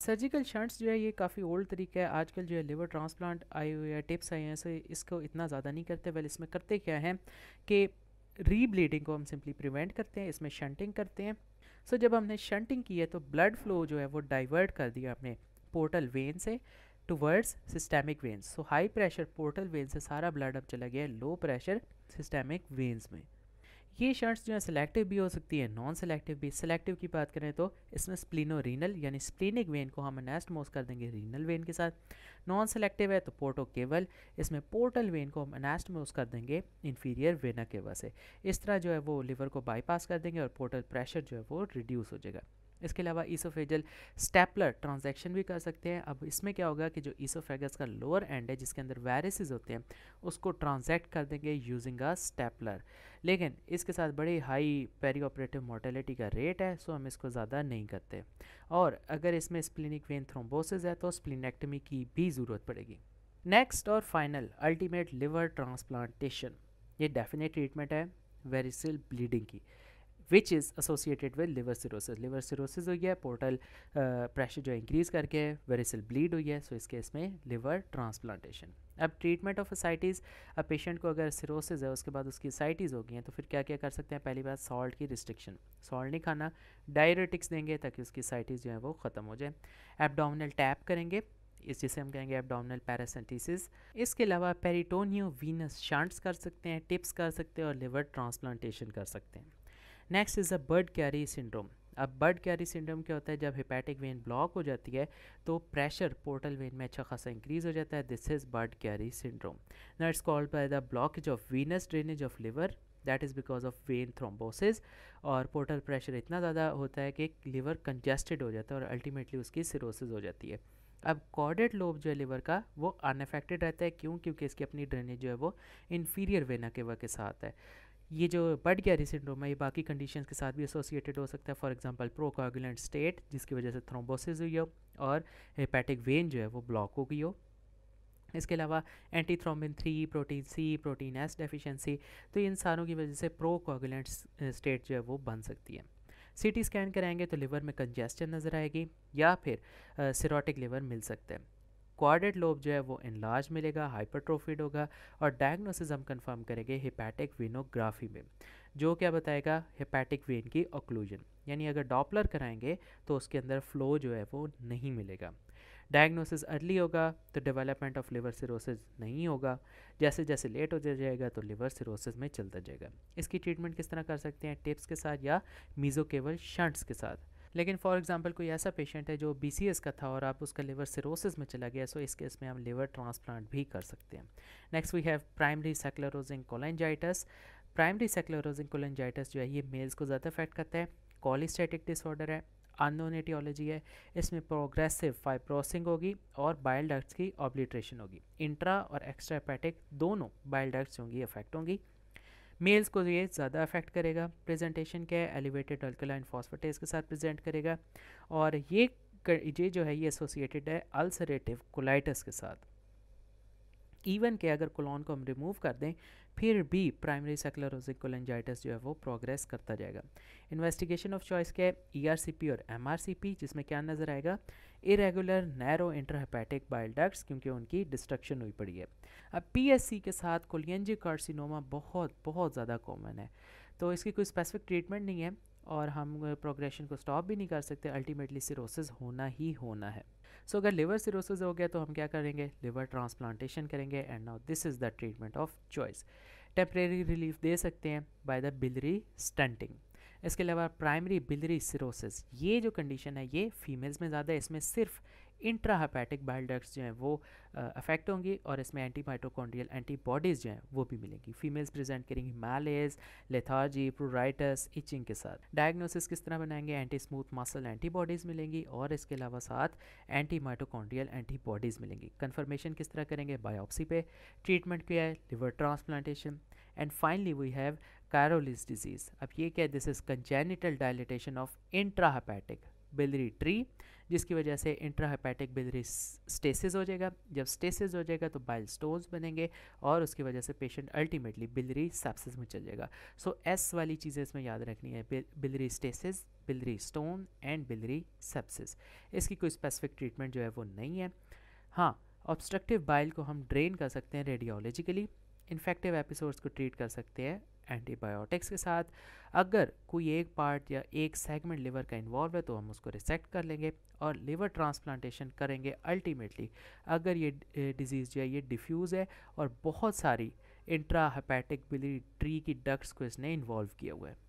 surgical shunts जो है ये काफ़ी ओल्ड तरीका है आजकल जो है लिवर ट्रांसप्लांट आए हुए हैं टिप्स आए हैं सो इसको इतना ज़्यादा नहीं करते वेल इसमें करते क्या हैं कि रीब्लीडिंग को हम सिंपली प्रिवेंट करते हैं इसमें शंटिंग करते हैं सो so, जब हमने शंटिंग की है तो ब्लड फ्लो जो है वो डाइवर्ट कर दिया अपने पोर्टल वेन से towards systemic veins so high pressure portal vein से सारा ब्लड अब चला गया लो प्रेशर सिस्टेमिक वेन्स में ये शर्ट्स जो है सिलेक्टिव भी हो सकती है नॉन सेलेक्टिव भी सिलेक्टिव की बात करें तो इसमें स्प्लिनो रीनल यानी स्प्लिनिक वेन को हम मोस कर देंगे रीनल वेन के साथ नॉन सेलेक्टिव है तो पोर्टो केवल इसमें पोर्टल वेन को हम मोस कर देंगे इन्फीरियर वेना केवा से इस तरह जो है वो लिवर को बाईपास कर देंगे और पोर्टल प्रेशर जो है वो रिड्यूस हो जाएगा इसके अलावा ईसोफेजल स्टेपलर ट्रांजेक्शन भी कर सकते हैं अब इसमें क्या होगा कि जो ईसोफेगस का लोअर एंड है जिसके अंदर वायरसेज होते हैं उसको ट्रांजेक्ट कर देंगे यूजिंग अ स्टेपलर लेकिन इसके साथ बड़ी हाई पेरी ऑपरेटिव मोर्टेलिटी का रेट है सो हम इसको ज़्यादा नहीं करते और अगर इसमें स्प्लिनिक वेन थ्रोम्बोसिस है तो स्प्लिनेक्टमी की भी ज़रूरत पड़ेगी नेक्स्ट और फाइनल अल्टीमेट लिवर ट्रांसप्लांटेशन ये डेफिनेट ट्रीटमेंट है वेरिसल ब्लीडिंग की which is associated with liver cirrhosis liver cirrhosis हो गया पोर्टल प्रेशर uh, जो इंक्रीज़ करके वेरिसल ब्लीड हुई है सो इस केस में लिवर ट्रांसप्लांटेशन अब ट्रीटमेंट ऑफ असाइटिस अब पेशेंट को अगर सिरोसिस है उसके बाद उसकी असाइटिस हो गई हैं तो फिर क्या क्या कर सकते हैं पहली बात सॉल्ट की रिस्ट्रिक्शन सॉल्ट नहीं खाना डायरेटिक्स देंगे ताकि उसकी साइटिस जो है वो ख़त्म हो जाए एबडामिनल टैप करेंगे इस जिसे हम कहेंगे एबडामिनल पैरासेंटिस इसके अलावा पेरिटोनियो वीनस शांट्स कर सकते हैं टिप्स कर सकते हैं और लिवर ट्रांसप्लांटेशन कर सकते हैं next is a Budd Chiari syndrome अब बर्ड कैरी सिंड्रोम क्या होता है जब हिपैटिक वेन ब्लॉक हो जाती है तो प्रेशर पोर्टल वेन में अच्छा खासा इंक्रीज हो जाता है this is Budd Chiari syndrome ना it's called by the blockage of venous drainage of liver that is because of vein thrombosis और पोर्टल प्रेशर इतना ज़्यादा होता है कि लिवर कंजेस्टेड हो जाता है और अल्टीमेटली उसकी सिरोसिस हो जाती है अब कॉर्डेड लोब जो है लिवर का वो अनफेक्टेड रहता है क्यों क्योंकि इसकी अपनी ड्रेनेज जो है वो इन्फीरियर वेना के वह के साथ है ये जो बढ़ गया सिंड्रोम है ये बाकी कंडीशंस के साथ भी एसोसिएटेड हो सकता है फॉर एग्जांपल प्रोकॉगुलेंट स्टेट जिसकी वजह से थ्रोम्बोसिस हुई हो और हेपेटिक वेन जो है वो ब्लॉक हो गई हो इसके अलावा antithrombin three protein C protein S deficiency तो इन सारों की वजह से प्रोकॉगुलेंट स्टेट जो है वो बन सकती है सीटी स्कैन कराएंगे तो लिवर में कंजेस्टन नज़र आएगी या फिर सिरोटिक लिवर मिल सकता है क्वारडेड लोब जो है वो इनलार्ज मिलेगा हाइपरट्रोफिड होगा और डायग्नोसिस हम कंफर्म करेंगे हिपैटिक विनोग्राफी में जो क्या बताएगा हिपैटिक वेन की ओक्लूजन यानी अगर डॉपलर कराएंगे तो उसके अंदर फ्लो जो है वो नहीं मिलेगा डायग्नोसिस अर्ली होगा तो डेवलपमेंट ऑफ लिवर सिरोसिस नहीं होगा जैसे जैसे लेट हो जाएगा तो लिवर सिरोसिस में चलता जाएगा इसकी ट्रीटमेंट किस तरह कर सकते हैं टिप्स के साथ या मीज़ो केवल शंट्स के साथ लेकिन फॉर एग्जांपल कोई ऐसा पेशेंट है जो बी का था और आप उसका लिवर सिरोसिस में चला गया सो इस केस में हम लिवर ट्रांसप्लांट भी कर सकते हैं next we have primary sclerosing cholangitis primary sclerosing cholangitis जो है ये मेल्स को ज़्यादा अफेक्ट करता है कॉलिस्टेटिक डिसऑर्डर है अनोन एटियोलॉजी है इसमें प्रोग्रेसिव फाइप्रोसिंग होगी और बाइल डक्ट्स की ऑब्लिट्रेशन होगी इंट्रा और एक्स्ट्रापैटिक दोनों बाइल डक्ट्स होंगी अफेक्ट होंगी मेल्स को ये ज़्यादा अफेक्ट करेगा प्रेजेंटेशन क्या है एलिवेटेड अल्कलाइन फॉस्फेटेज के साथ प्रेजेंट करेगा और ये ये जो है ये एसोसिएटेड है अल्सरेटिव कोलाइटस के साथ इवन के अगर कोलोन को हम रिमूव कर दें फिर भी प्राइमरी सेक्लरोजिक कोलेंजाइटिस जो है वो प्रोग्रेस करता जाएगा इन्वेस्टिगेशन ऑफ चॉइस क्या है पी e और एम जिसमें क्या नज़र आएगा irregular narrow intrahepatic bile ducts क्योंकि उनकी डिस्ट्रक्शन हुई पड़ी है अब पी के साथ कोलियनजी कार्सिनोमा बहुत बहुत ज़्यादा कॉमन है तो इसकी कोई स्पेसिफिक ट्रीटमेंट नहीं है और हम प्रोग्रेशन को स्टॉप भी नहीं कर सकते अल्टीमेटली सिरोसिस होना ही होना है सो अगर लिवर सिरोसिस हो गया तो हम क्या करेंगे लिवर ट्रांसप्लांटेशन करेंगे and now this is the treatment of choice temporary relief दे सकते हैं बाय द बिलरी स्टंटिंग इसके अलावा प्राइमरी बिलरी सिरोसिस ये जो कंडीशन है ये फीमेल्स में ज़्यादा है इसमें सिर्फ इंट्राहेपैटिक बाइल डक्ट्स जो हैं वो अफेक्ट होंगी और इसमें एंटी माइटोकॉन्ड्रियल एंटीबॉडीज़ जो हैं वो भी मिलेंगी फीमेल्स प्रेजेंट करेंगी मैलेज लेथार्जी प्रोराइटस इचिंग के साथ डायग्नोसिस किस तरह बनाएंगे एंटी स्मूथ मसल एंटीबॉडीज़ मिलेंगी और इसके अलावा साथ एंटी माइटोकॉन्ड्रियल एंटीबॉडीज़ मिलेंगी कन्फर्मेशन किस तरह करेंगे बायोप्सी पे ट्रीटमेंट क्या है liver transplantation and finally we have Caroli's disease अब ये क्या this is congenital dilatation of intrahepatic biliary tree जिसकी वजह से इंट्राहेपेटिक बिलरी स्टेसिस हो जाएगा जब स्टेसिस हो जाएगा तो बाइल स्टोन्स बनेंगे और उसकी वजह से पेशेंट अल्टीमेटली बिलरी सेप्सिस में चल जाएगा सो so, एस वाली चीज़ें इसमें याद रखनी है biliary stasis biliary stone and biliary sepsis इसकी कोई स्पेसिफिक ट्रीटमेंट जो है वो नहीं है हाँ ऑब्स्ट्रक्टिव बाइल को हम ड्रेन कर सकते हैं रेडियोलॉजिकली इन्फेक्टिव एपिसोड्स को ट्रीट कर सकते हैं एंटीबायोटिक्स के साथ अगर कोई एक पार्ट या एक सेगमेंट लीवर का इन्वॉल्व है तो हम उसको रिसेक्ट कर लेंगे और लिवर ट्रांसप्लांटेशन करेंगे अल्टीमेटली अगर ये डिजीज़ जो है ये डिफ्यूज़ है और बहुत सारी इंट्रा बिली ट्री की डक्ट्स को इसने इन्वॉल्व किया हुआ है